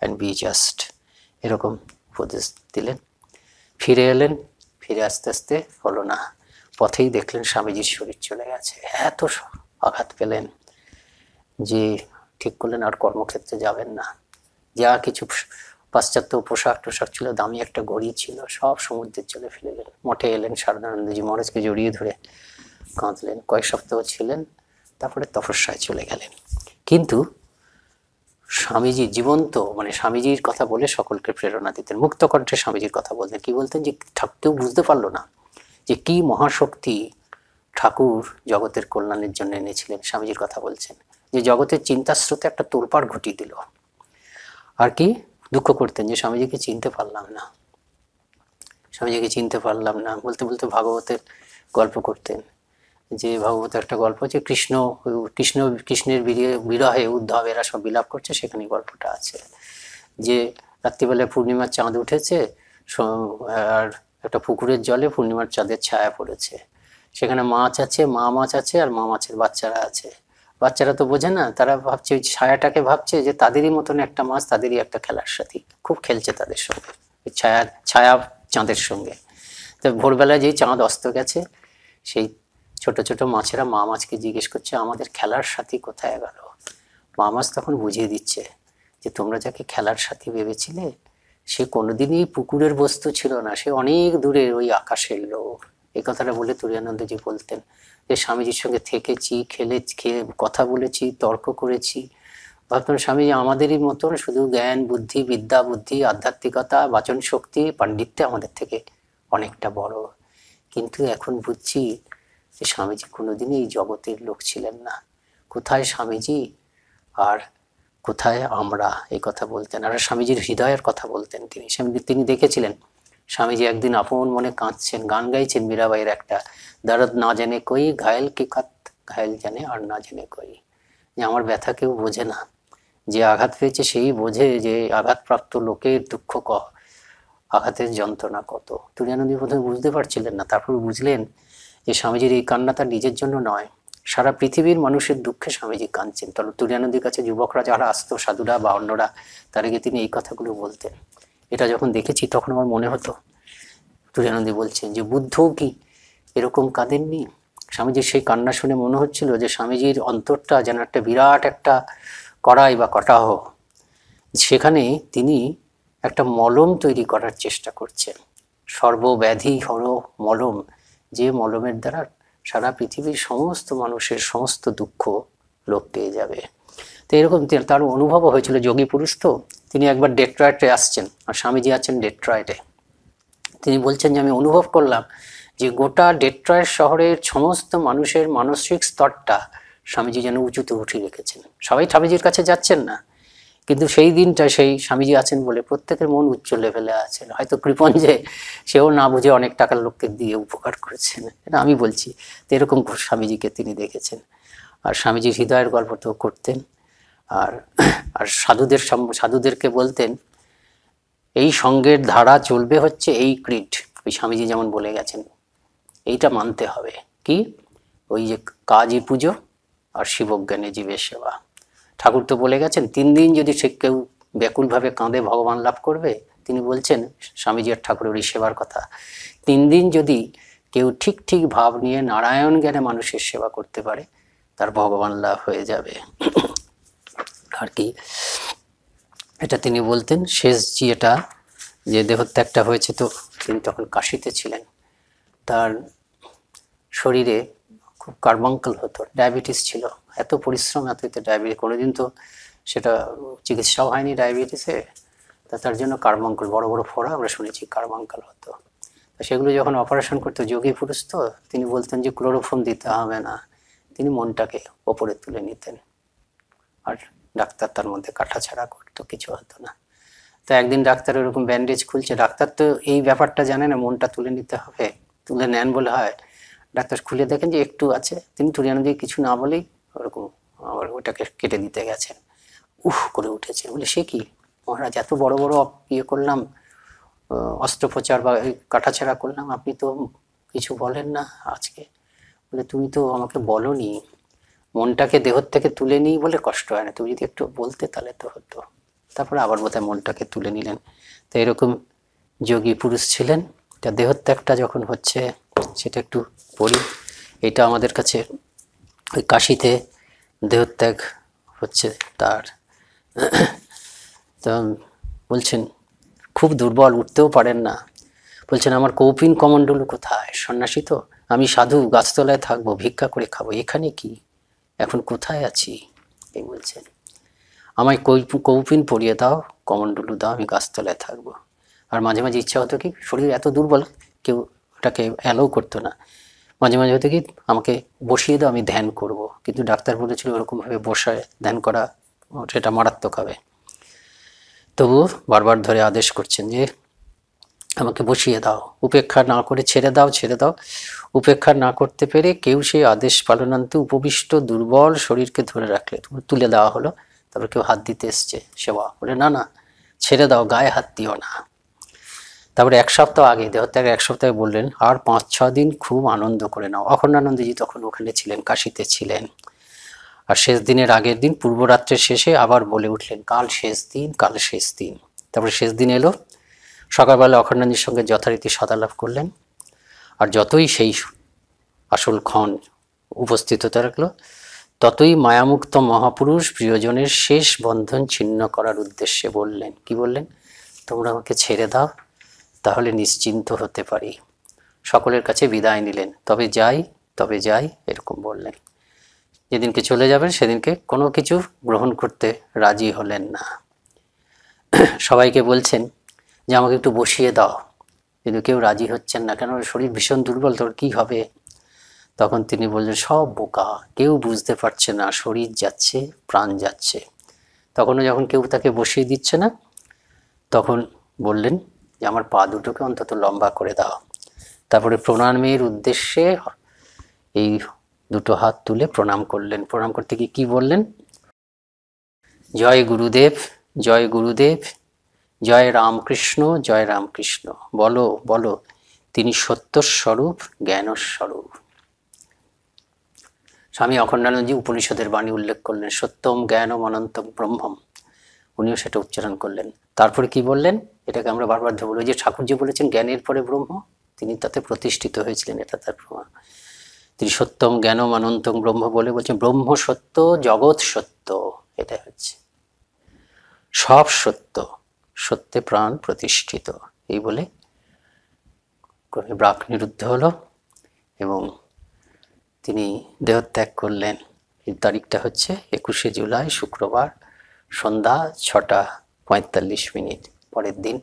and be just এরকম উপদেশ দিলেন ফিরে এলেন ফিরে আস্তে আস্তে হলো না পথেই দেখলেন স্বামীজির শরীর চলে গেছে এত আঘাত পেলেন যে ঠিক করলেন আর কর্মক্ষেত্রে যাবেন না যা কিছু পাশ্চাত্য পোশাক টোশাক ছিল দামি একটা গড়ি ছিল সব সমুদ্রের চলে ফেলে গেলেন মঠে এলেন সারদানন্দজি মহারাজকে জড়িয়ে ধরে কাঁদলেন কয়েক সপ্তাহ ছিলেন তারপরে তপস্যায় চলে গেলেন কিন্তু স্বামীজি জীবন্ত মানে স্বামীজির কথা বলে সকলকে প্রেরণা দিতেন মুক্ত কণ্ঠে স্বামীজির কথা বলতেন কি বলতেন যে কেউ বুঝতে পারলো না যে কি মহাশক্তি ঠাকুর জগতের কল্যাণের জন্য এনেছিলেন স্বামীজির কথা বলছেন যে জগতের চিন্তাস্রোতে একটা তোলপাড় ঘটিয়ে দিল আর কি দুঃখ করতেন যে স্বামীজিকে চিনতে পারলাম না স্বামীজিকে চিনতে পারলাম না বলতে বলতে ভাগবতের গল্প করতেন যে ভাগবত একটা গল্প যে কৃষ্ণ কৃষ্ণ কৃষ্ণের বিরহে উদ্ধব এরা সব বিলাপ করছে সেখানে গল্পটা আছে যে রাত্রিবেলায় পূর্ণিমার চাঁদ উঠেছে আর একটা পুকুরের জলে পূর্ণিমার চাঁদের ছায়া পড়েছে সেখানে মাছ আছে মা মাছ আছে আর মা মাছের বাচ্চারা আছে বাচ্চারা তো বোঝে না তারা ভাবছে ওই ছায়াটাকে ভাবছে যে তাদেরই মতন একটা মাছ তাদেরই একটা খেলার সাথী খুব খেলছে তাদের সঙ্গে ওই ছায়া ছায়া চাঁদের সঙ্গে তো ভোরবেলায় যেই চাঁদ অস্ত গেছে সেই ছোট ছোট মাছেরা মা মাছকে জিজ্ঞেস করছে আমাদের খেলার সাথী কোথায় গেল মা মাছ তখন বুঝিয়ে দিচ্ছে যে তোমরা যাকে খেলার সাথী ভেবেছিলে সে কোনোদিনই পুকুরের বস্তু ছিল না সে অনেক দূরের ওই আকাশের লোক এই কথাটা বলে তুরিয়ানন্দজি বলতেন যে স্বামীজির সঙ্গে থেকেছি খেলে খেয়ে কথা বলেছি তর্ক করেছি ভাবতাম স্বামীজি আমাদেরই মতন শুধু জ্ঞান বুদ্ধি বিদ্যা বুদ্ধি আধ্যাত্মিকতা বাচন শক্তি পাণ্ডিত্য আমাদের থেকে অনেকটা বড় কিন্তু এখন বুঝছি যে স্বামীজি কোনোদিনই এই জগতের লোক ছিলেন না কোথায় স্বামীজি আর কোথায় আমরা এই কথা বলতেন আর স্বামীজির হৃদয়ের কথা বলতেন তিনি স্বামী তিনি দেখেছিলেন স্বামীজি একদিন আপন মনে কাঁদছেন গান গাইছেন মীরাবাইয়ের একটা দারদ না জেনে কই ঘায়েল কি কাত ঘায়ল জানে আর না জেনে কই যে আমার ব্যথা কেউ বোঝে না যে আঘাত পেয়েছে সেই বোঝে যে আঘাতপ্রাপ্ত লোকের দুঃখ ক আঘাতের যন্ত্রণা কত তুলিয়ানন্দী প্রথমে বুঝতে পারছিলেন না তারপর বুঝলেন যে স্বামীজির এই কান্না তার নিজের জন্য নয় সারা পৃথিবীর মানুষের দুঃখে স্বামীজি কাঁদছেন তবে তুলিয়ানন্দীর কাছে যুবকরা যারা আসতো সাধুরা বা অন্যরা তারা গিয়ে তিনি এই কথাগুলো বলতেন এটা যখন দেখেছি তখন আমার মনে হতো তুরানন্দী বলছেন যে বুদ্ধও কি এরকম কাঁদেননি স্বামীজির সেই কান্না শুনে মনে হচ্ছিল যে স্বামীজির অন্তরটা যেন একটা বিরাট একটা কড়াই বা কটাহ সেখানে তিনি একটা মলম তৈরি করার চেষ্টা করছেন সর্বব্যাধি হর মলম যে মলমের দ্বারা সারা পৃথিবীর সমস্ত মানুষের সমস্ত দুঃখ লোক পেয়ে যাবে তো এরকম তার অনুভব হয়েছিল যোগী পুরুষ তো তিনি একবার ডেট্রয়েটে আসছেন আর স্বামীজি আছেন ডেট্রয়েটে তিনি বলছেন যে আমি অনুভব করলাম যে গোটা ডেট্রয়েট শহরের সমস্ত মানুষের মানসিক স্তরটা স্বামীজি যেন উঁচুতে উঠিয়ে রেখেছেন সবাই স্বামীজির কাছে যাচ্ছেন না কিন্তু সেই দিনটা সেই স্বামীজি আছেন বলে প্রত্যেকের মন উচ্চ লেভেলে আছেন হয়তো কৃপন যে সেও না বুঝে অনেক টাকার লোককে দিয়ে উপকার করেছেন এটা আমি বলছি তো এরকম স্বামীজিকে তিনি দেখেছেন আর স্বামীজির হৃদয়ের গল্প তো করতেন আর আর সাধুদের সাধুদেরকে বলতেন এই সঙ্গের ধারা চলবে হচ্ছে এই ক্রিট ওই স্বামীজি যেমন বলে গেছেন এইটা মানতে হবে কি ওই যে কাজই পুজো আর শিবজ্ঞানে জীবের সেবা ঠাকুর তো বলে গেছেন তিন দিন যদি সে কেউ ব্যাকুলভাবে কাঁদে ভগবান লাভ করবে তিনি বলছেন স্বামীজি আর ঠাকুরের ওই সেবার কথা তিন দিন যদি কেউ ঠিক ঠিক ভাব নিয়ে নারায়ণ জ্ঞানে মানুষের সেবা করতে পারে তার ভগবান লাভ হয়ে যাবে আর কি এটা তিনি বলতেন শেষ যেটা যে দেহত্যাগটা হয়েছে তো তিনি তখন কাশিতে ছিলেন তার শরীরে খুব কার্বাঙ্কল হতো ডায়াবেটিস ছিল এত পরিশ্রম এত ডায়াবেটিস কোনোদিন তো সেটা চিকিৎসাও হয়নি ডায়াবেটিসে তা তার জন্য কার্বাঙ্কল বড় বড় ফোড়া আমরা শুনেছি কার্বাঙ্কল হতো সেগুলো যখন অপারেশন করতো যোগী পুরুষ তো তিনি বলতেন যে ক্লোরোফোন দিতে হবে না তিনি মনটাকে ওপরে তুলে নিতেন আর ডাক্তার তার মধ্যে কাটাছাড়া করতো কিছু হতো না তো একদিন ডাক্তার ওরকম ব্যান্ডেজ খুলছে ডাক্তার তো এই ব্যাপারটা জানে না মনটা তুলে নিতে হবে তুলে নেন বলে হয় ডাক্তার খুলে দেখেন যে একটু আছে তিনি দিয়ে কিছু না বলেই ওরকম আবার ওটাকে কেটে দিতে গেছেন উহ করে উঠেছে বলে সে কি মহারাজ এত বড় বড় ইয়ে করলাম অস্ত্রোপচার বা কাটাছেড়া করলাম আপনি তো কিছু বলেন না আজকে বলে তুমি তো আমাকে বলনি মনটাকে দেহ থেকে তুলে নিই বলে কষ্ট হয় না তুমি যদি একটু বলতে তাহলে তো হতো তারপরে আবার বোধহয় মনটাকে তুলে নিলেন তো এরকম যোগী পুরুষ ছিলেন তা দেহত্যাগটা যখন হচ্ছে সেটা একটু পড়ি এটা আমাদের কাছে ওই কাশিতে দেহত্যাগ হচ্ছে তার তো বলছেন খুব দুর্বল উঠতেও পারেন না বলছেন আমার কৌপিন কমণ্ডলু কোথায় সন্ন্যাসী তো আমি সাধু গাছতলায় থাকবো ভিক্ষা করে খাবো এখানে কি এখন কোথায় আছি এই বলছেন আমায় কৌপিন পরিয়ে দাও কমণ্ডলু দাও আমি গাছতলায় থাকবো আর মাঝে মাঝে ইচ্ছা হতো কি শরীর এত দুর্বল কেউ ওটাকে অ্যালাউ করতো না মাঝে মাঝে হতো কি আমাকে বসিয়ে দাও আমি ধ্যান করব। কিন্তু ডাক্তার বলেছিল ওরকমভাবে বসায় ধ্যান করা সেটা মারাত্মক হবে তবু বারবার ধরে আদেশ করছেন যে আমাকে বসিয়ে দাও উপেক্ষা না করে ছেড়ে দাও ছেড়ে দাও উপেক্ষা না করতে পেরে কেউ সেই আদেশ পালনান্তে উপবিষ্ট দুর্বল শরীরকে ধরে রাখলে তুলে দেওয়া হলো তারপর কেউ হাত দিতে এসছে সেবা বলে না না ছেড়ে দাও গায়ে হাত দিও না তারপরে এক সপ্তাহ আগে দেহত্যাগ এক সপ্তাহে বললেন আর পাঁচ ছ দিন খুব আনন্দ করে নাও আনন্দজি তখন ওখানে ছিলেন কাশিতে ছিলেন আর শেষ দিনের আগের দিন পূর্বরাত্রের শেষে আবার বলে উঠলেন কাল শেষ দিন কাল শেষ দিন তারপরে শেষ দিন এলো সকালবেলা অখণ্ডানজির সঙ্গে যথারীতি লাভ করলেন আর যতই সেই আসল ক্ষণ উপস্থিত হতে রাখলো ততই মায়ামুক্ত মহাপুরুষ প্রিয়জনের শেষ বন্ধন ছিন্ন করার উদ্দেশ্যে বললেন কি বললেন তোমরা আমাকে ছেড়ে দাও তাহলে নিশ্চিন্ত হতে পারি সকলের কাছে বিদায় নিলেন তবে যাই তবে যাই এরকম বললেন যেদিনকে চলে যাবেন সেদিনকে কোনো কিছু গ্রহণ করতে রাজি হলেন না সবাইকে বলছেন যে আমাকে একটু বসিয়ে দাও কিন্তু কেউ রাজি হচ্ছেন না কেন শরীর ভীষণ দুর্বল তোর কী হবে তখন তিনি বললেন সব বোকা কেউ বুঝতে পারছে না শরীর যাচ্ছে প্রাণ যাচ্ছে তখনও যখন কেউ তাকে বসিয়ে দিচ্ছে না তখন বললেন যে আমার পা দুটোকে অন্তত লম্বা করে দাও তারপরে প্রণামের উদ্দেশ্যে এই দুটো হাত তুলে প্রণাম করলেন প্রণাম করতে গিয়ে কী বললেন জয় গুরুদেব জয় গুরুদেব জয় রামকৃষ্ণ জয় রামকৃষ্ণ বলো বলো তিনি সত্যস্বরূপ জ্ঞানস্বরূপ স্বামী অখণ্ডানন্দজি উপনিষদের বাণী উল্লেখ করলেন সত্যম জ্ঞানম অনন্তম ব্রহ্মম উনিও সেটা উচ্চারণ করলেন তারপরে কি বললেন এটাকে আমরা বারবার বলি যে ঠাকুরজি বলেছেন জ্ঞানের পরে ব্রহ্ম তিনি তাতে প্রতিষ্ঠিত হয়েছিলেন এটা তার প্রমাণ তিনি সত্যম জ্ঞানম অনন্তম ব্রহ্ম বলে বলছেন ব্রহ্ম সত্য জগৎ সত্য এটা হচ্ছে সব সত্য সত্যে প্রাণ প্রতিষ্ঠিত এই বলে ক্রমে ব্রাক নিরুদ্ধ হল এবং তিনি দেহত্যাগ করলেন এর তারিখটা হচ্ছে একুশে জুলাই শুক্রবার সন্ধ্যা ছটা পঁয়তাল্লিশ মিনিট পরের দিন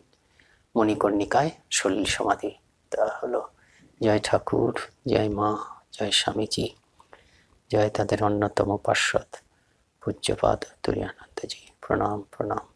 মণিকর্ণিকায় সলিল সমাধি তা হলো জয় ঠাকুর জয় মা জয় স্বামীজি জয় তাদের অন্যতম পার্শ্বদ পূজ্যপাদ তুরিয়ানন্দজি প্রণাম প্রণাম